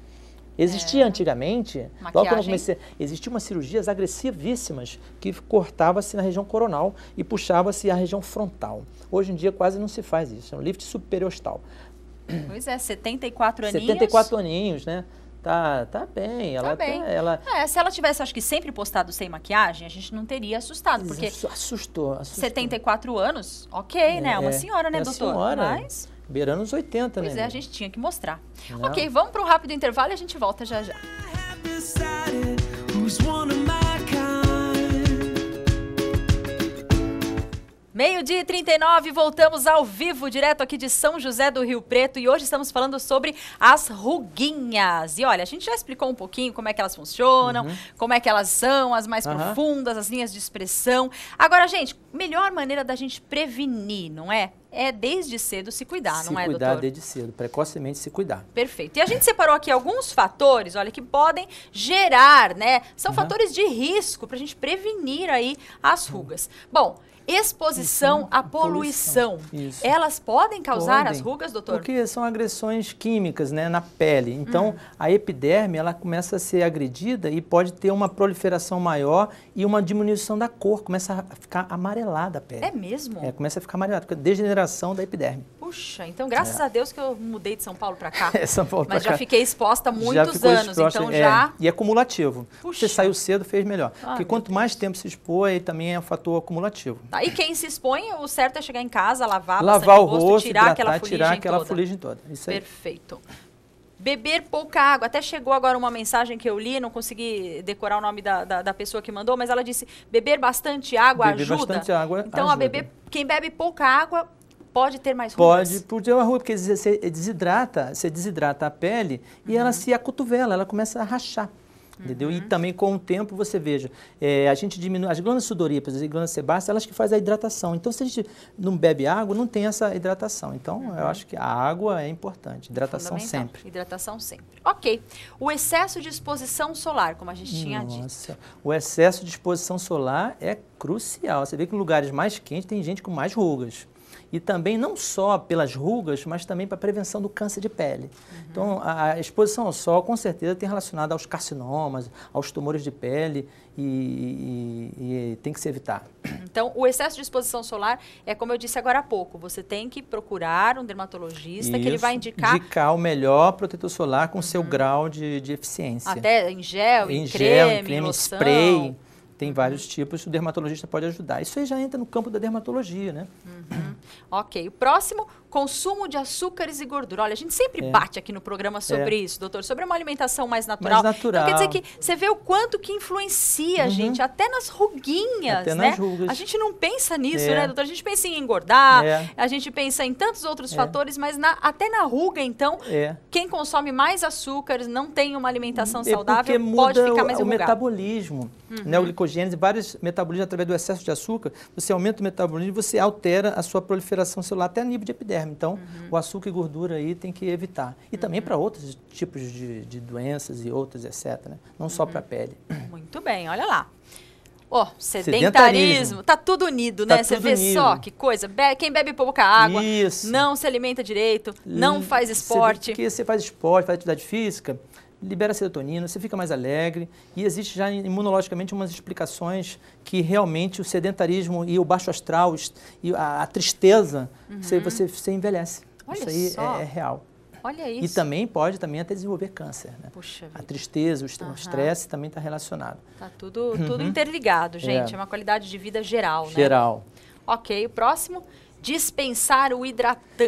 Existia é. antigamente, Maquiagem. logo quando eu comecei, existiam umas cirurgias agressivíssimas que cortava-se na região coronal e puxava-se a região frontal. Hoje em dia quase não se faz isso, é um lift superostal. Pois é, 74 aninhos. 74 aninhos, né? Tá, tá bem. Tá ela tá bem. Tá, ela... É, se ela tivesse, acho que sempre postado sem maquiagem, a gente não teria assustado, porque... Assustou, assustou. 74 anos, ok, é, né? Uma é, senhora, né, é doutor? Senhora, Mas... Beirando os 80, pois né? Pois é, a gente tinha que mostrar. Não. Ok, vamos para um rápido intervalo e a gente volta já já. Música Meio-dia e 39, voltamos ao vivo, direto aqui de São José do Rio Preto, e hoje estamos falando sobre as ruguinhas. E olha, a gente já explicou um pouquinho como é que elas funcionam, uhum. como é que elas são, as mais uhum. profundas, as linhas de expressão. Agora, gente, melhor maneira da gente prevenir, não é? é desde cedo se cuidar, se não é, cuidar doutor? desde cedo, precocemente se cuidar. Perfeito. E a gente separou aqui alguns fatores, olha, que podem gerar, né? São uhum. fatores de risco para a gente prevenir aí as uhum. rugas. Bom, exposição à poluição. poluição. Elas podem causar podem, as rugas, doutor? Porque são agressões químicas né, na pele. Então, a epiderme ela começa a ser agredida e pode ter uma proliferação maior e uma diminuição da cor. Começa a ficar amarelada a pele. É mesmo? É, começa a ficar amarelada, porque é degeneração da epiderme. Puxa, então graças é. a Deus que eu mudei de São Paulo para cá. é, São Paulo Mas já cá. fiquei exposta há muitos anos, então exposta, então é, já... E é acumulativo. Puxa. Você saiu cedo, fez melhor. Ah, porque quanto mais tempo se expõe, aí também é um fator acumulativo. Tá? E quem se expõe, o certo é chegar em casa, lavar, lavar o rosto, rosto tirar, aquela, fuligem tirar aquela toda. fuligem toda. Isso aí. Perfeito. Beber pouca água. Até chegou agora uma mensagem que eu li, não consegui decorar o nome da, da, da pessoa que mandou, mas ela disse: beber bastante água beber ajuda. Bastante água então, ajuda. a beber, quem bebe pouca água pode ter mais rugas? Pode, porque ter uma ruga, porque você desidrata, você desidrata a pele uhum. e ela uhum. se acotovela, ela começa a rachar. Entendeu? Uhum. E também com o tempo você veja, é, a gente diminui as glândulas sudoríparas e glândulas sebáceas, elas que fazem a hidratação. Então, se a gente não bebe água, não tem essa hidratação. Então, uhum. eu acho que a água é importante, hidratação sempre. Hidratação sempre. Ok. O excesso de exposição solar, como a gente tinha Nossa. dito. O excesso de exposição solar é crucial. Você vê que em lugares mais quentes tem gente com mais rugas e também não só pelas rugas, mas também para a prevenção do câncer de pele. Uhum. Então, a exposição ao sol, com certeza, tem relacionado aos carcinomas, aos tumores de pele e, e, e tem que se evitar. Então, o excesso de exposição solar é como eu disse agora há pouco, você tem que procurar um dermatologista Isso, que ele vai indicar... Indicar o melhor protetor solar com uhum. seu grau de, de eficiência. Até em gel, em, em creme, gel, em creme, em loção. spray tem vários tipos, o dermatologista pode ajudar. Isso aí já entra no campo da dermatologia, né? Uhum. ok. O próximo, consumo de açúcares e gordura. Olha, a gente sempre é. bate aqui no programa é. sobre é. isso, doutor, sobre uma alimentação mais natural. Mais natural. Então, quer dizer que você vê o quanto que influencia, uhum. gente, até nas ruguinhas, até né? Nas rugas. A gente não pensa nisso, é. né, doutor? A gente pensa em engordar, é. a gente pensa em tantos outros é. fatores, mas na, até na ruga, então, quem consome mais açúcares, não tem uma alimentação uhum. saudável, pode ficar mais o, o metabolismo, uhum. né, o glicogênese, vários metabolismos através do excesso de açúcar, você aumenta o metabolismo, e você altera a sua proliferação celular até nível de epiderme derme. Então, uhum. o açúcar e gordura aí tem que evitar. E uhum. também para outros tipos de, de, doenças e outros, etc. Né? Não só para a uhum. pele. Muito bem, olha lá. Ó, oh, sedentarismo, sedentarismo, tá tudo unido, né? Tá você vê unido. só que coisa. Be quem bebe pouca água, Isso. não se alimenta direito, não faz esporte. Porque você faz esporte, faz atividade física, libera serotonina, você fica mais alegre e existe já imunologicamente umas explicações que realmente o sedentarismo e o baixo astral e a, a tristeza, uhum. você, você, você envelhece. Olha isso aí é, é, real. Olha isso. E também pode também até desenvolver câncer. Né? Puxa vida. A tristeza, o uhum. estresse também está relacionado. Está tudo, tudo uhum. interligado, é. gente. É. é. uma qualidade de vida geral, né? Geral. Ok, o próximo dispensar o hidratante.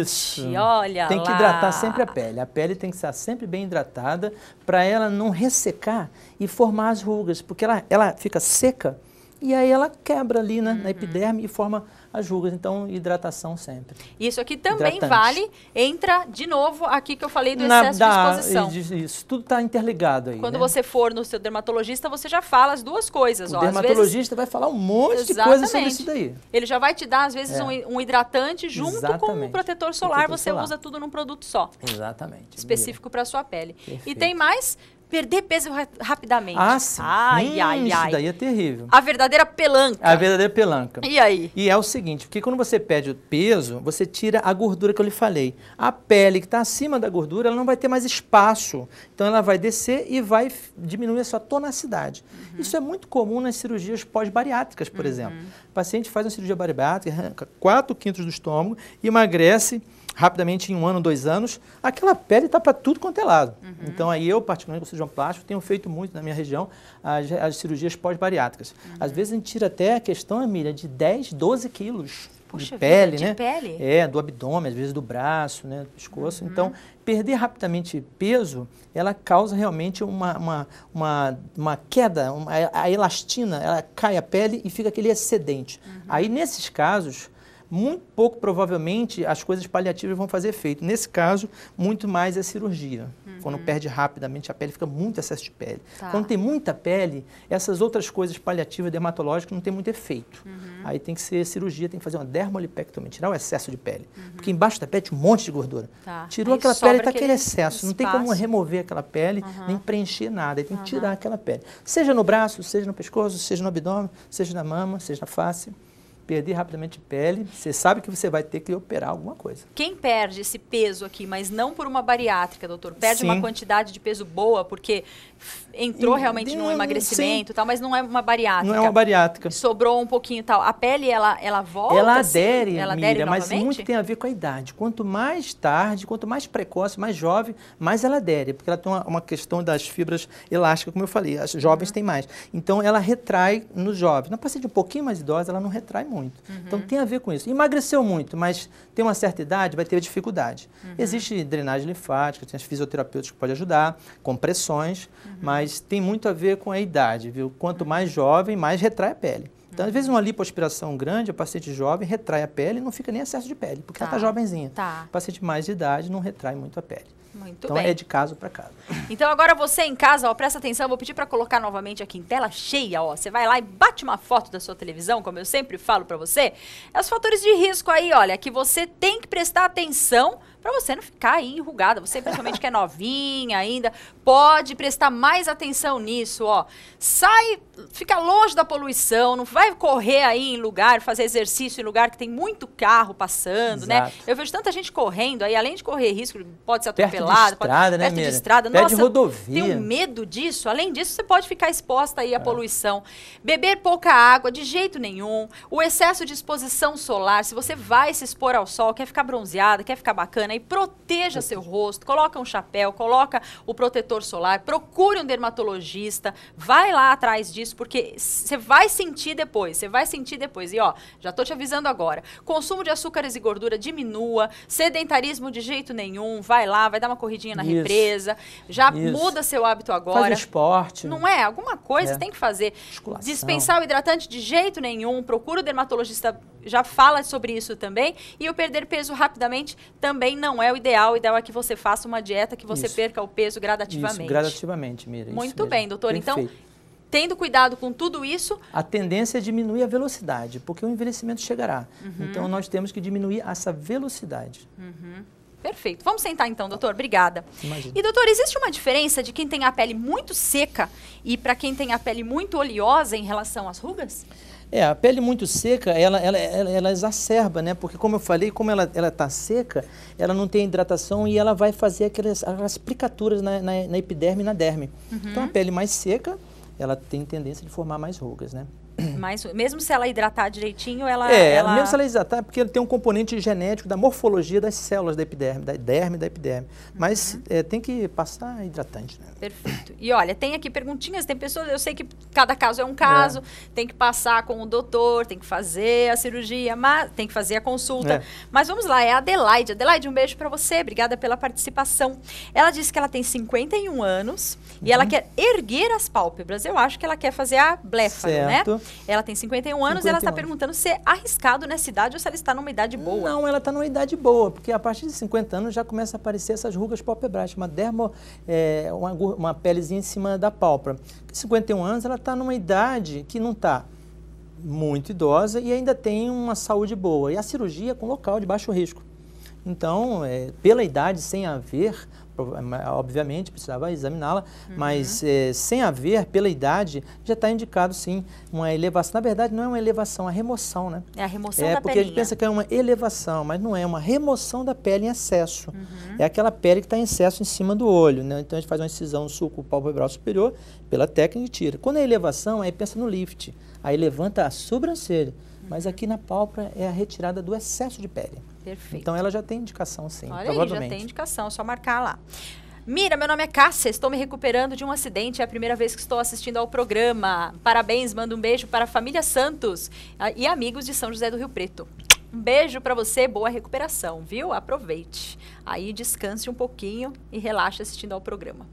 Isso. Olha Tem que hidratar sempre a pele. A pele tem que estar sempre bem hidratada para ela não ressecar e formar as rugas, porque ela, ela fica seca e aí ela quebra ali né, uhum. na epiderme e forma as rugas. Então, hidratação sempre. Isso aqui também Hidratante. vale, entra de novo aqui que eu falei do Na, excesso da, de exposição. Isso, tudo está interligado aí. Quando né? você for no seu dermatologista, você já fala as duas coisas. O ó, dermatologista vezes... vai falar um monte Exatamente. de coisa sobre isso daí. Ele já vai te dar, às vezes, é. um, um, hidratante junto Exatamente. com um protetor solar. Protetor você solar. usa tudo num produto só. Exatamente. Específico para sua pele. Perfeito. E tem mais perder peso ra rapidamente. Ah, sim. Ai, hum, ai, isso ai. Isso daí é terrível. A verdadeira pelanca. A verdadeira pelanca. E aí? E é o seguinte, porque quando você perde o peso, você tira a gordura que eu lhe falei. A pele que está acima da gordura, ela não vai ter mais espaço. Então ela vai descer e vai diminuir a sua tonacidade. Uhum. Isso é muito comum nas cirurgias pós-bariátricas, por uhum. exemplo. O paciente faz uma cirurgia bariátrica, arranca 4 quintos do estômago, emagrece rapidamente em um ano, dois anos, aquela pele está para tudo quanto é lado. Uhum. Então aí eu, particularmente com cirurgião plástico, tenho feito muito na minha região as, as cirurgias pós-bariátricas. Uhum. Às vezes a gente tira até a questão, Emília, de 10, 12 quilos. Poxa de pele, né? De pele? É, do abdômen, às vezes do braço, né, do pescoço. Uhum. Então, perder rapidamente peso, ela causa realmente uma, uma, uma, uma queda, uma, a elastina, ela cai a pele e fica aquele excedente. Uhum. Aí, nesses casos, muito pouco provavelmente as coisas paliativas vão fazer efeito. Nesse caso, muito mais é cirurgia. Uhum. Quando perde rapidamente a pele, fica muito excesso de pele. Tá. Quando tem muita pele, essas outras coisas paliativas dermatológicas não tem muito efeito. Uhum. Aí tem que ser cirurgia, tem que fazer uma dermolipectomia, tirar o excesso de pele. Uhum. Porque embaixo da pele tem um monte de gordura. Tá. Tirou aí aquela pele, está aquele excesso. Espaço. Não tem como remover aquela pele, nem preencher nada. Aí tem que tirar aquela pele. Seja no braço, seja no pescoço, seja no abdômen, seja na mama, seja na face perder rapidamente pele, você sabe que você vai ter que operar alguma coisa. Quem perde esse peso aqui, mas não por uma bariátrica, doutor, perde sim. uma quantidade de peso boa, porque entrou e, realmente num emagrecimento e tal, mas não é uma bariátrica. Não é uma bariátrica. Sobrou um pouquinho e tal. A pele, ela, ela volta? Ela adere, ela adere mas muito tem a ver com a idade. Quanto mais tarde, quanto mais precoce, mais jovem, mais ela adere, porque ela tem uma, uma questão das fibras elásticas, como eu falei, as jovens uhum. têm mais. Então, ela retrai nos jovens. Na paciente um pouquinho mais idosa, ela não retrai muito muito. Uhum. Então tem a ver com isso. Emagreceu muito, mas tem uma certa idade, vai ter dificuldade. Uhum. Existe drenagem linfática, tem as fisioterapeutas que podem ajudar, compressões, uhum. mas tem muito a ver com a idade, viu? Quanto mais jovem, mais retrai a pele. Então, às uhum. vezes, uma lipoaspiração grande, o paciente jovem retrai a pele e não fica nem acesso de pele, porque tá. ela está jovenzinha. Tá. O paciente mais de idade não retrai muito a pele. Muito então bem. é de caso para caso. Então agora você em casa, ó, presta atenção, vou pedir para colocar novamente aqui em tela cheia, ó. Você vai lá e bate uma foto da sua televisão, como eu sempre falo para você. É os fatores de risco aí, olha, que você tem que prestar atenção para você não ficar aí enrugada. Você, principalmente que é novinha ainda, pode prestar mais atenção nisso, ó. Sai, fica longe da poluição, não vai correr aí em lugar, fazer exercício em lugar que tem muito carro passando, né? Exato. né? Eu vejo tanta gente correndo aí, além de correr risco, pode ser atropelado, perto de pode, estrada, né, perto de estrada, perto Nossa, de rodovia. Tem um medo disso. Além disso, você pode ficar exposta aí à é. poluição. Beber pouca água de jeito nenhum, o excesso de exposição solar, se você vai se expor ao sol, quer ficar bronzeada, quer ficar bacana, bacana né, e proteja seu rosto, coloca um chapéu, coloca o protetor solar, procure um dermatologista, vai lá atrás disso, porque você vai sentir depois, você vai sentir depois. E ó, já tô te avisando agora, consumo de açúcares e gordura diminua, sedentarismo de jeito nenhum, vai lá, vai dar uma corridinha na Isso. represa, já Isso. muda seu hábito agora. Faz esporte. Não é? Alguma coisa é. tem que fazer. Musculação. Dispensar o hidratante de jeito nenhum, procura o dermatologista já fala sobre isso também. E o perder peso rapidamente também não é o ideal. O ideal é que você faça uma dieta que você isso. perca o peso gradativamente. Isso, gradativamente, Mira. Muito bem, doutor. Então, Perfeito. Então, tendo cuidado com tudo isso. A tendência é diminuir a velocidade, porque o envelhecimento chegará. Uhum. Então, nós temos que diminuir essa velocidade. Uhum. Perfeito. Vamos sentar então, doutor. Obrigada. Imagina. E doutor, existe uma diferença de quem tem a pele muito seca e para quem tem a pele muito oleosa em relação às rugas? Sim. É, a pele muito seca, ela, ela, ela, ela exacerba, né? Porque como eu falei, como ela está seca, ela não tem hidratação e ela vai fazer aquelas, aquelas plicaturas na, na, na epiderme e na derme. Uhum. Então a pele mais seca, ela tem tendência de formar mais rugas, né? Mas mesmo se ela hidratar direitinho, ela. É, ela... mesmo se ela hidratar, é porque tem um componente genético da morfologia das células da epiderme, da derme da epiderme. Uhum. Mas é, tem que passar hidratante, né? Perfeito. E olha, tem aqui perguntinhas, tem pessoas, eu sei que cada caso é um caso, é. tem que passar com o doutor, tem que fazer a cirurgia, mas tem que fazer a consulta. É. Mas vamos lá, é a Adelaide. Adelaide, um beijo para você, obrigada pela participação. Ela disse que ela tem 51 anos uhum. e ela uhum. quer erguer as pálpebras. Eu acho que ela quer fazer a blefa, né? Ela tem 51 anos 51 e ela está perguntando se é arriscado nessa né, idade ou se ela está numa idade boa. Não, ela está numa idade boa, porque a partir de 50 anos já começa a aparecer essas rugas palpebrais, uma dermo, é, uma, uma pelezinha em cima da pálpebra. 51 anos ela está numa idade que não está muito idosa e ainda tem uma saúde boa. E a cirurgia é com local de baixo risco. Então, é, pela idade, sem haver obviamente precisava examiná-la, uhum. mas é, sem haver, pela idade, já está indicado sim uma elevação. Na verdade, não é uma elevação, é uma remoção, né? É a remoção é, da pele. É porque a gente pensa que é uma elevação, mas não é, é, uma remoção da pele em excesso. Uhum. É aquela pele que está em excesso em cima do olho, né? Então a gente faz uma incisão no sulco palpebral superior pela técnica e tira. Quando é elevação, aí pensa no lift, aí levanta a sobrancelha. Mas aqui na pálpebra é a retirada do excesso de pele. Perfeito. Então ela já tem indicação, sim. Olha aí, já tem indicação, só marcar lá. Mira, meu nome é Cássia, estou me recuperando de um acidente, é a primeira vez que estou assistindo ao programa. Parabéns, mando um beijo para a família Santos ah, e amigos de São José do Rio Preto. Um beijo para você, boa recuperação, viu? Aproveite. Aí descanse um pouquinho e relaxe assistindo ao programa.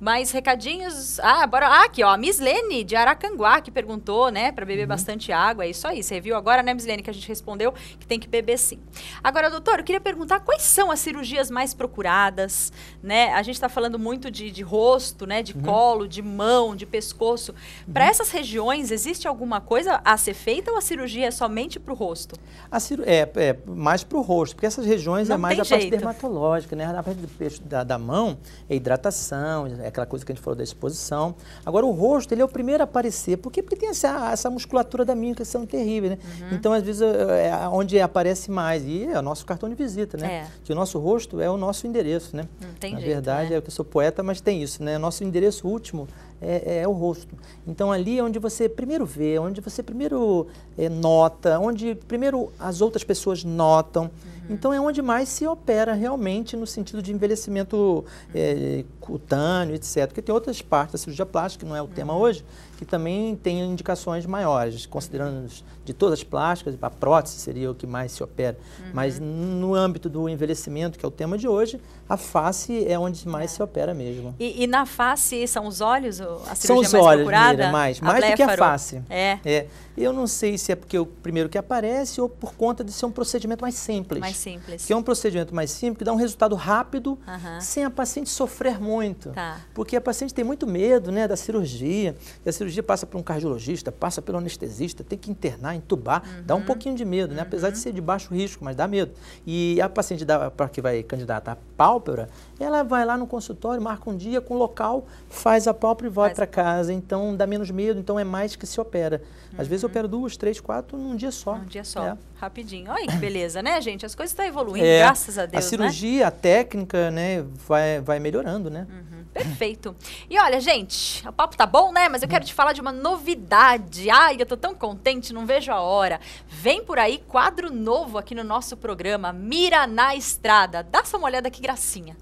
Mais recadinhos. Ah, bora. Ah, aqui, ó. A Miss Lene de Aracanguá que perguntou, né, para beber uhum. bastante água. É isso aí. Você viu agora, né, Miss Lene, que a gente respondeu que tem que beber sim. Agora, doutor, eu queria perguntar quais são as cirurgias mais procuradas, né? A gente está falando muito de, de, rosto, né, de uhum. colo, de mão, de pescoço. Para uhum. essas regiões, existe alguma coisa a ser feita ou a cirurgia é somente para o rosto? A cir... é, é mais para o rosto, porque essas regiões Não é mais a jeito. parte dermatológica lógica né? Na parte do peixe da, da mão é hidratação, é aquela coisa que a gente falou da exposição. Agora, o rosto, ele é o primeiro a aparecer, porque ele tem essa, essa musculatura da mímica são terrível, né? Uhum. Então, às vezes, é, é onde aparece mais, e é o nosso cartão de visita, né? É. Que o nosso rosto é o nosso endereço, né? Não tem Na jeito, verdade, né? É eu sou poeta, mas tem isso, né? Nosso endereço último é, é, é, o rosto. Então ali é onde você primeiro vê, onde você primeiro é, nota, onde primeiro as outras pessoas notam. Uhum. Então é onde mais se opera realmente no sentido de envelhecimento é, cutâneo, etc. Porque tem outras partes, da cirurgia plástica, que não é o tema uhum. hoje, que também tem indicações maiores, considerando de todas as plásticas, a prótese seria o que mais se opera. Uhum. Mas no âmbito do envelhecimento, que é o tema de hoje, a face é onde mais é. se opera mesmo. E, e, na face são os olhos a cirurgia são os mais olhos, procurada? Mira, mais, mais do que a face. É. é. Eu não sei se é porque é o primeiro que aparece ou por conta de ser um procedimento mais simples. Mais simples. Que é um procedimento mais simples, que dá um resultado rápido, uhum. sem a paciente sofrer muito. Tá. Porque a paciente tem muito medo né, da cirurgia, da cirurgia cirurgia passa por um cardiologista, passa pelo anestesista, tem que internar, entubar, uhum. dá um uhum. pouquinho de medo, né? Apesar de uhum. ser de baixo risco, mas dá medo. E a paciente da, que vai candidatar a pálpebra, ela vai lá no consultório, marca um dia com local, faz a pálpebra e vai para casa. Então dá menos medo, então é mais que se opera. Às vezes vezes uhum. opera duas, três, quatro num dia só. Num dia só, é. rapidinho. Olha que beleza, né, gente? As coisas estão tá evoluindo, é, graças a Deus. A né? cirurgia, né? a técnica, né, vai, vai melhorando, né? Uhum. Perfeito. E olha, gente, o papo tá bom, né? Mas eu quero te falar de uma novidade. Ai, eu tô tão contente, não vejo a hora. Vem por aí quadro novo aqui no nosso programa Mira na Estrada. Dá só uma olhada que gracinha.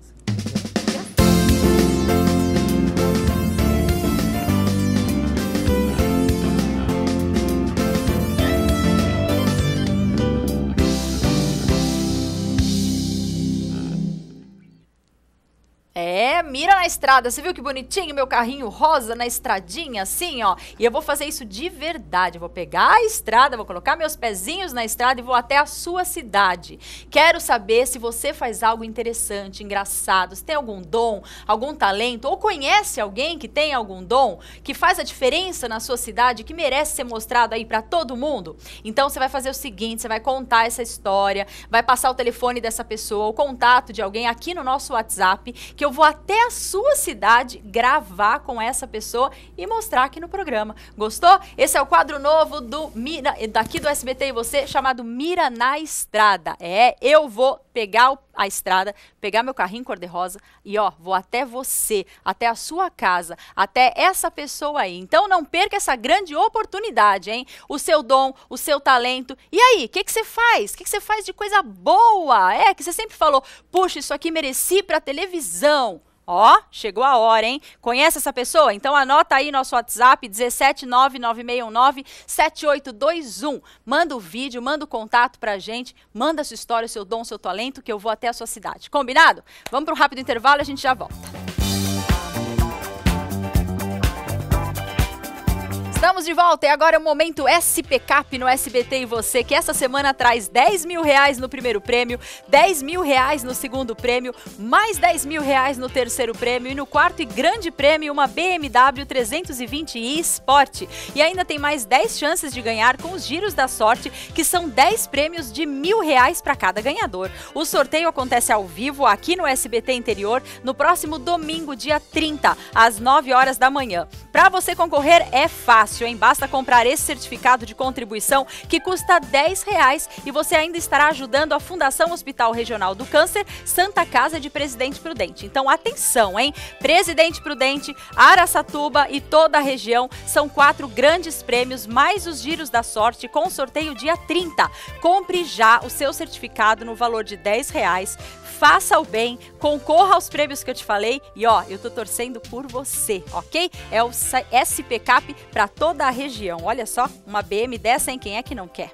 É, mira na estrada. Você viu que bonitinho meu carrinho rosa na estradinha, assim, ó. E eu vou fazer isso de verdade. Eu vou pegar a estrada, vou colocar meus pezinhos na estrada e vou até a sua cidade. Quero saber se você faz algo interessante, engraçado, se tem algum dom, algum talento, ou conhece alguém que tem algum dom, que faz a diferença na sua cidade, que merece ser mostrado aí para todo mundo. Então você vai fazer o seguinte: você vai contar essa história, vai passar o telefone dessa pessoa, o contato de alguém aqui no nosso WhatsApp, que eu vou até a sua cidade gravar com essa pessoa e mostrar aqui no programa. Gostou? Esse é o quadro novo do Mira, daqui do SBT e você, chamado Mira na Estrada. É, eu vou pegar o a estrada, pegar meu carrinho cor-de-rosa e ó, vou até você, até a sua casa, até essa pessoa aí. Então não perca essa grande oportunidade, hein? O seu dom, o seu talento. E aí, o que, que você faz? O que, que você faz de coisa boa? É, que você sempre falou, puxa, isso aqui mereci pra televisão. Ó, chegou a hora, hein? Conhece essa pessoa? Então anota aí nosso WhatsApp 17996197821. Manda o vídeo, manda o contato pra gente, manda a sua história, seu dom, seu talento, que eu vou até a sua cidade. Combinado? Vamos pro rápido intervalo e a gente já volta. Estamos de volta e agora é o momento SPCAP no SBT e você, que essa semana traz 10 mil reais no primeiro prêmio, 10 mil reais no segundo prêmio, mais 10 mil reais no terceiro prêmio e no quarto e grande prêmio uma BMW 320i Sport. E ainda tem mais 10 chances de ganhar com os giros da sorte, que são 10 prêmios de mil reais para cada ganhador. O sorteio acontece ao vivo aqui no SBT Interior no próximo domingo, dia 30, às 9 horas da manhã. Para você concorrer é fácil fácil, hein? Basta comprar esse certificado de contribuição que custa 10 e você ainda estará ajudando a Fundação Hospital Regional do Câncer Santa Casa de Presidente Prudente. Então, atenção, hein? Presidente Prudente, Araçatuba e toda a região são quatro grandes prêmios, mais os giros da sorte com sorteio dia 30. Compre já o seu certificado no valor de 10 faça o bem, concorra aos prêmios que eu te falei e ó, eu tô torcendo por você, ok? É o SP Cap para toda a região. Olha só, uma BM dessa, hein? Quem é que não quer?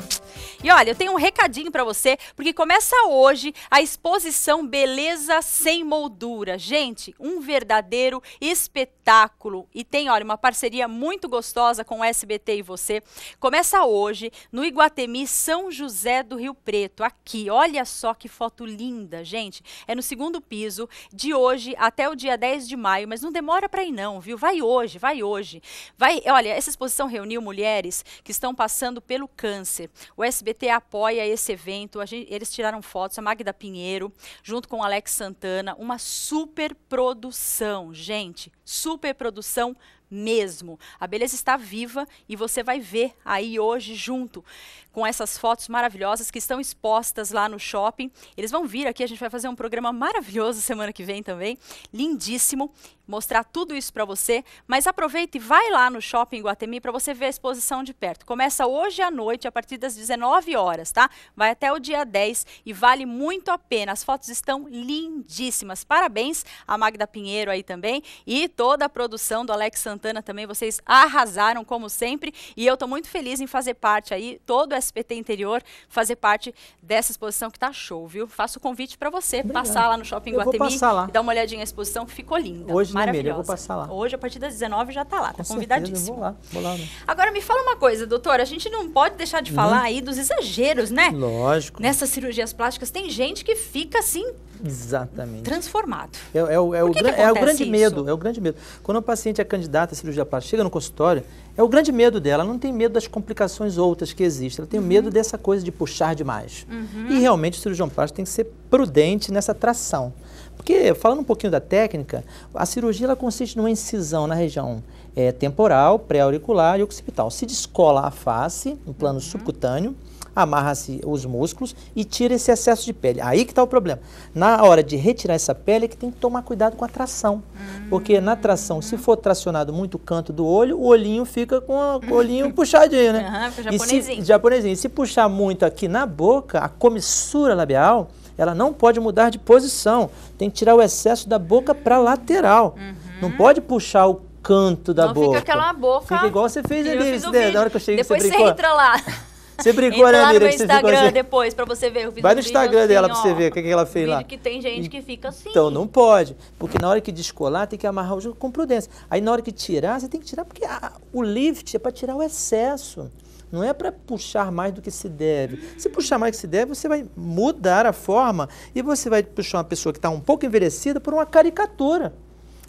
E olha, eu tenho um recadinho para você, porque começa hoje a exposição Beleza Sem Moldura. Gente, um verdadeiro espetáculo. E tem, olha, uma parceria muito gostosa com o SBT e você. Começa hoje no Iguatemi São José do Rio Preto, aqui. Olha só que foto linda, gente. É no segundo piso, de hoje até o dia 10 de maio, mas não demora para ir não, viu? Vai hoje, vai hoje. Vai, olha, essa exposição reuniu mulheres que estão passando pelo câncer. O SBT apoia esse evento. Gente, eles tiraram fotos, a Magda Pinheiro, junto com o Alex Santana, uma super produção, gente. Super produção mesmo. A beleza está viva e você vai ver aí hoje junto com essas fotos maravilhosas que estão expostas lá no shopping. Eles vão vir aqui, a gente vai fazer um programa maravilhoso semana que vem também, lindíssimo, mostrar tudo isso para você, mas aproveita e vai lá no shopping Guatemi para você ver a exposição de perto. Começa hoje à noite a partir das 19 horas, tá? Vai até o dia 10 e vale muito a pena. As fotos estão lindíssimas. Parabéns a Magda Pinheiro aí também e toda a produção do Alex Santana também, vocês arrasaram como sempre e eu estou muito feliz em fazer parte aí, todo o SPT interior, fazer parte dessa exposição que tá show, viu? Faço o convite para você Obrigado. passar lá no Shopping eu Guatemi e dar uma olhadinha na exposição que ficou linda, Hoje, maravilhosa. Hoje, eu vou passar lá. Hoje, a partir das 19 já tá lá, tá convidadíssimo. Vou lá, vou lá. Né? Agora me fala uma coisa, doutora, a gente não pode deixar de falar hum. aí dos exageros, né? Lógico. Nessas cirurgias plásticas tem gente que fica assim Exatamente. transformado. É, é, é, é o, é o grande isso? medo, é o grande medo. Quando o paciente é candidato à cirurgia plástica, chega no consultório, é o grande medo dela, ela não tem medo das complicações outras que existem, ela tem uhum. medo dessa coisa de puxar demais. Uhum. E realmente o cirurgião plástico tem que ser prudente nessa tração. Porque, falando um pouquinho da técnica, a cirurgia ela consiste numa incisão na região é, temporal, pré-auricular e occipital. Se descola a face, no plano uhum. subcutâneo, amarra-se os músculos e tira esse excesso de pele. Aí que está o problema. Na hora de retirar essa pele é que tem que tomar cuidado com a tração. Hum. Porque na tração, se for tracionado muito o canto do olho, o olhinho fica com o olhinho puxadinho, né? Uhum, japonesinho. E se, japonesinho. E se puxar muito aqui na boca, a comissura labial, ela não pode mudar de posição. Tem que tirar o excesso da boca para lateral. Uhum. Não pode puxar o canto da não boca. Fica aquela boca. Fica igual você fez ali, né? na hora que eu cheguei Depois você, Depois você entra lá. Você brigou, Entra né, lá no meu Instagram assim? depois pra você ver o vídeo. Vai no Instagram assim, dela pra você ver o que, que ela fez lá. que tem gente que fica assim. Então não pode. Porque na hora que descolar, tem que amarrar o jogo com prudência. Aí na hora que tirar, você tem que tirar, porque a, o lift é pra tirar o excesso. Não é para puxar mais do que se deve. Se puxar mais do que se deve, você vai mudar a forma e você vai puxar uma pessoa que está um pouco envelhecida por uma caricatura.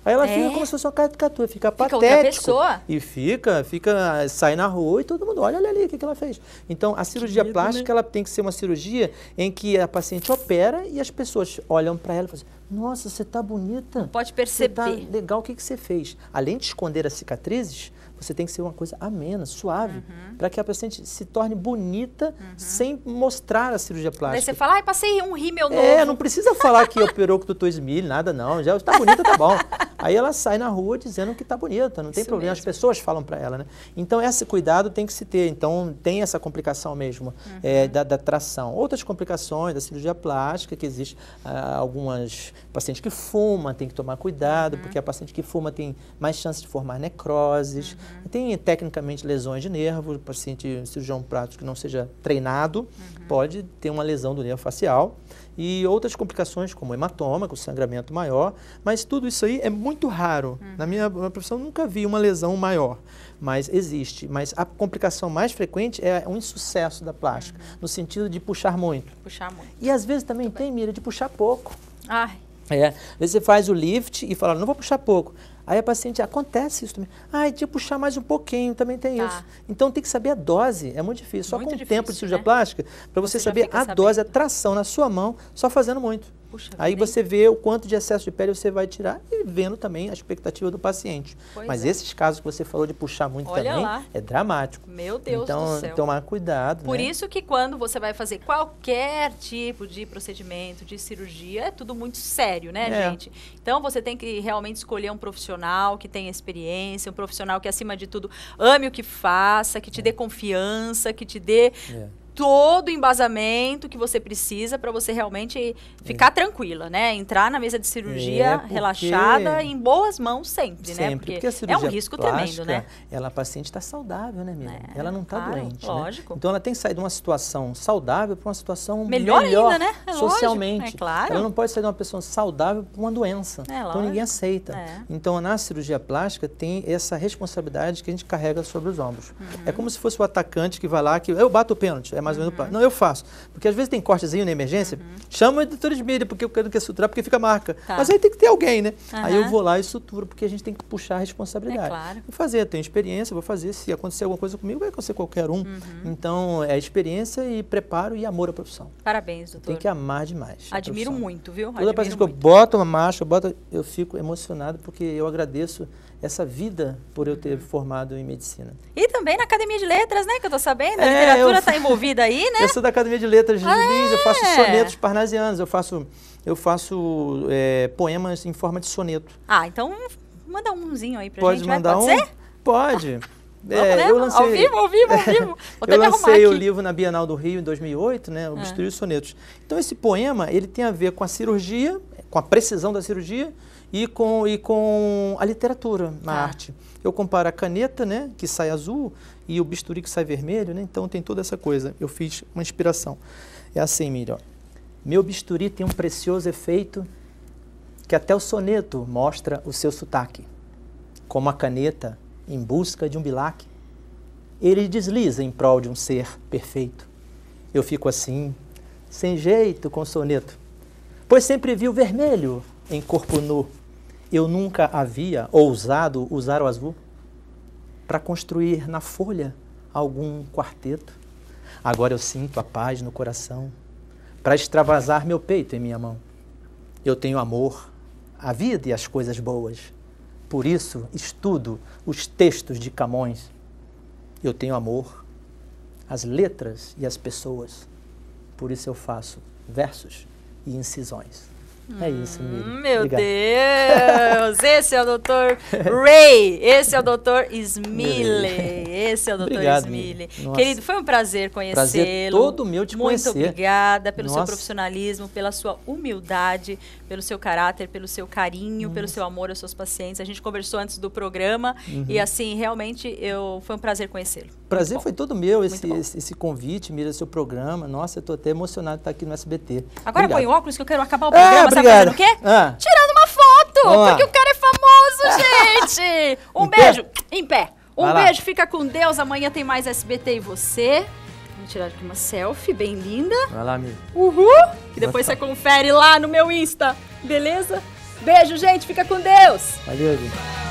Aí ela é. fica como se fosse uma caricatura, fica, fica patético. E fica, fica, sai na rua e todo mundo olha, ali o que, que ela fez. Então, a cirurgia plástica, né? ela tem que ser uma cirurgia em que a paciente opera e as pessoas olham para ela e falam assim, nossa, você está bonita. Pode tá perceber. tá legal, o que, que você fez? Além de esconder as cicatrizes, você tem que ser uma coisa amena, suave, uhum. para que a paciente se torne bonita uhum. sem mostrar a cirurgia plástica. Daí você fala, ai, passei um rímel é, novo. É, não precisa falar que operou com doutor Smil, nada não, já está bonita, tá bom. Aí ela sai na rua dizendo que está bonita, não tem Isso problema, mesmo. as pessoas falam para ela, né? Então esse cuidado tem que se ter, então tem essa complicação mesmo uhum. é, da, da, tração. Outras complicações da cirurgia plástica, que existe ah, algumas pacientes que fumam, tem que tomar cuidado, uhum. porque a paciente que fuma tem mais chance de formar necroses, uhum. Uhum. Tem, tecnicamente, lesões de nervo, o paciente cirurgião prático que não seja treinado uhum. pode ter uma lesão do nervo facial e outras complicações como hematoma, com sangramento maior, mas tudo isso aí é muito raro. Uhum. Na minha profissão nunca vi uma lesão maior, mas existe. Mas a complicação mais frequente é um insucesso da plástica, uhum. no sentido de puxar muito. Puxar muito. E às vezes também muito tem bem. mira de puxar pouco. Ai. É, às vezes você faz o lift e fala, não vou puxar pouco. Aí a paciente, acontece isso também. Ah, tinha é de puxar mais um pouquinho, também tem tá. isso. Então tem que saber a dose, é muito difícil. Só com o tempo de cirurgia né? plástica, para você, você saber a sabendo. dose, a tração na sua mão, só fazendo muito. Puxa, Aí bem. você vê o quanto de excesso de pele você vai tirar e vendo também a expectativa do paciente. Pois Mas é. esses casos que você falou de puxar muito Olha também lá. é dramático. Meu Deus então, do céu. Então, tomar cuidado. Por né? isso que quando você vai fazer qualquer tipo de procedimento, de cirurgia, é tudo muito sério, né, é. gente? Então, você tem que realmente escolher um profissional que tenha experiência, um profissional que, acima de tudo, ame o que faça, que te é. dê confiança, que te dê é todo o embasamento que você precisa para você realmente é. ficar é. tranquila, né? Entrar na mesa de cirurgia é porque... relaxada, em boas mãos sempre, né? sempre né? Porque, porque a cirurgia é um risco plástica, tremendo, né? Ela, a paciente está saudável, né, minha? É, ela não está claro, doente, né? lógico. Né? Então ela tem que sair de uma situação saudável para uma situação melhor, melhor ainda, né? É socialmente. Lógico, é claro. Ela não pode sair de uma pessoa saudável para uma doença. então ninguém aceita. Então na cirurgia plástica tem essa responsabilidade que a gente carrega sobre os ombros. Uhum. É como se fosse o atacante que vai lá que eu bato o pênalti. É mais ou menos uhum. Não, eu faço. Porque às vezes tem cortezinho na emergência, uhum. chama o editor de mídia, porque eu quero que suturar, porque fica marca. Tá. Mas aí tem que ter alguém, né? Uhum. Aí eu vou lá e suturo, porque a gente tem que puxar a responsabilidade. É claro. Vou fazer, eu tenho experiência, vou fazer. Se acontecer alguma coisa comigo, vai acontecer qualquer um. Uhum. Então, é experiência e preparo e amor à profissão. Parabéns, doutor. Tem que amar demais. Admiro muito, viu? Toda vez paciente que eu boto uma marcha, eu, boto, eu fico emocionado, porque eu agradeço essa vida por eu ter formado em medicina. E também na Academia de Letras, né? Que eu tô sabendo, a é, literatura está envolvida aí, né? Eu sou da Academia de Letras de ah, eu faço é. sonetos parnasianos, eu faço, eu faço é, poemas em forma de soneto. Ah, então manda umzinho aí pra Pode gente. Mandar Pode mandar um? Ser? Pode. É, Vamos, né? eu lancei, ao vivo, ao vivo, ao vivo. eu lancei o livro na Bienal do Rio em 2008, né? Obstruir é. sonetos. Então esse poema, ele tem a ver com a cirurgia, com a precisão da cirurgia, e com, e com a literatura na ah. arte. Eu comparo a caneta, né, que sai azul, e o bisturi que sai vermelho, né? Então tem toda essa coisa. Eu fiz uma inspiração. É assim, Miriam. Meu bisturi tem um precioso efeito que até o soneto mostra o seu sotaque. Como a caneta em busca de um bilaque, ele desliza em prol de um ser perfeito. Eu fico assim, sem jeito com o soneto, pois sempre vi o vermelho em corpo nu eu nunca havia ousado usar o azul para construir na folha algum quarteto. Agora eu sinto a paz no coração para extravasar meu peito em minha mão. Eu tenho amor, a vida e as coisas boas. Por isso estudo os textos de Camões. Eu tenho amor, as letras e as pessoas. Por isso eu faço versos e incisões. É isso, Miriam. Hum, meu Obrigado. Deus! Esse é o doutor Ray, esse é o doutor Smiley, esse é o doutor Smiley. Querido, foi um prazer conhecê-lo. Prazer todo meu te Muito conhecer. Muito obrigada pelo Nossa. seu profissionalismo, pela sua humildade, pelo seu caráter, pelo seu carinho, pelo seu amor aos seus pacientes. A gente conversou antes do programa uhum. e assim, realmente eu foi um prazer conhecê-lo. Prazer foi todo meu esse, esse, esse, convite, Miriam, seu programa. Nossa, eu tô até emocionado de estar aqui no SBT. Agora põe óculos que eu quero acabar o é, programa. É, Tá fazendo o quê? Ah. Tirando uma foto, Vamos porque lá. o cara é famoso, gente. Um em beijo. Pé? Em pé. Um Vai beijo, lá. fica com Deus. Amanhã tem mais SBT e você. Vou tirar aqui uma selfie bem linda. Vai lá, amigo. Uhul. Que depois Nossa. você confere lá no meu Insta. Beleza? Beijo, gente. Fica com Deus. Valeu, gente.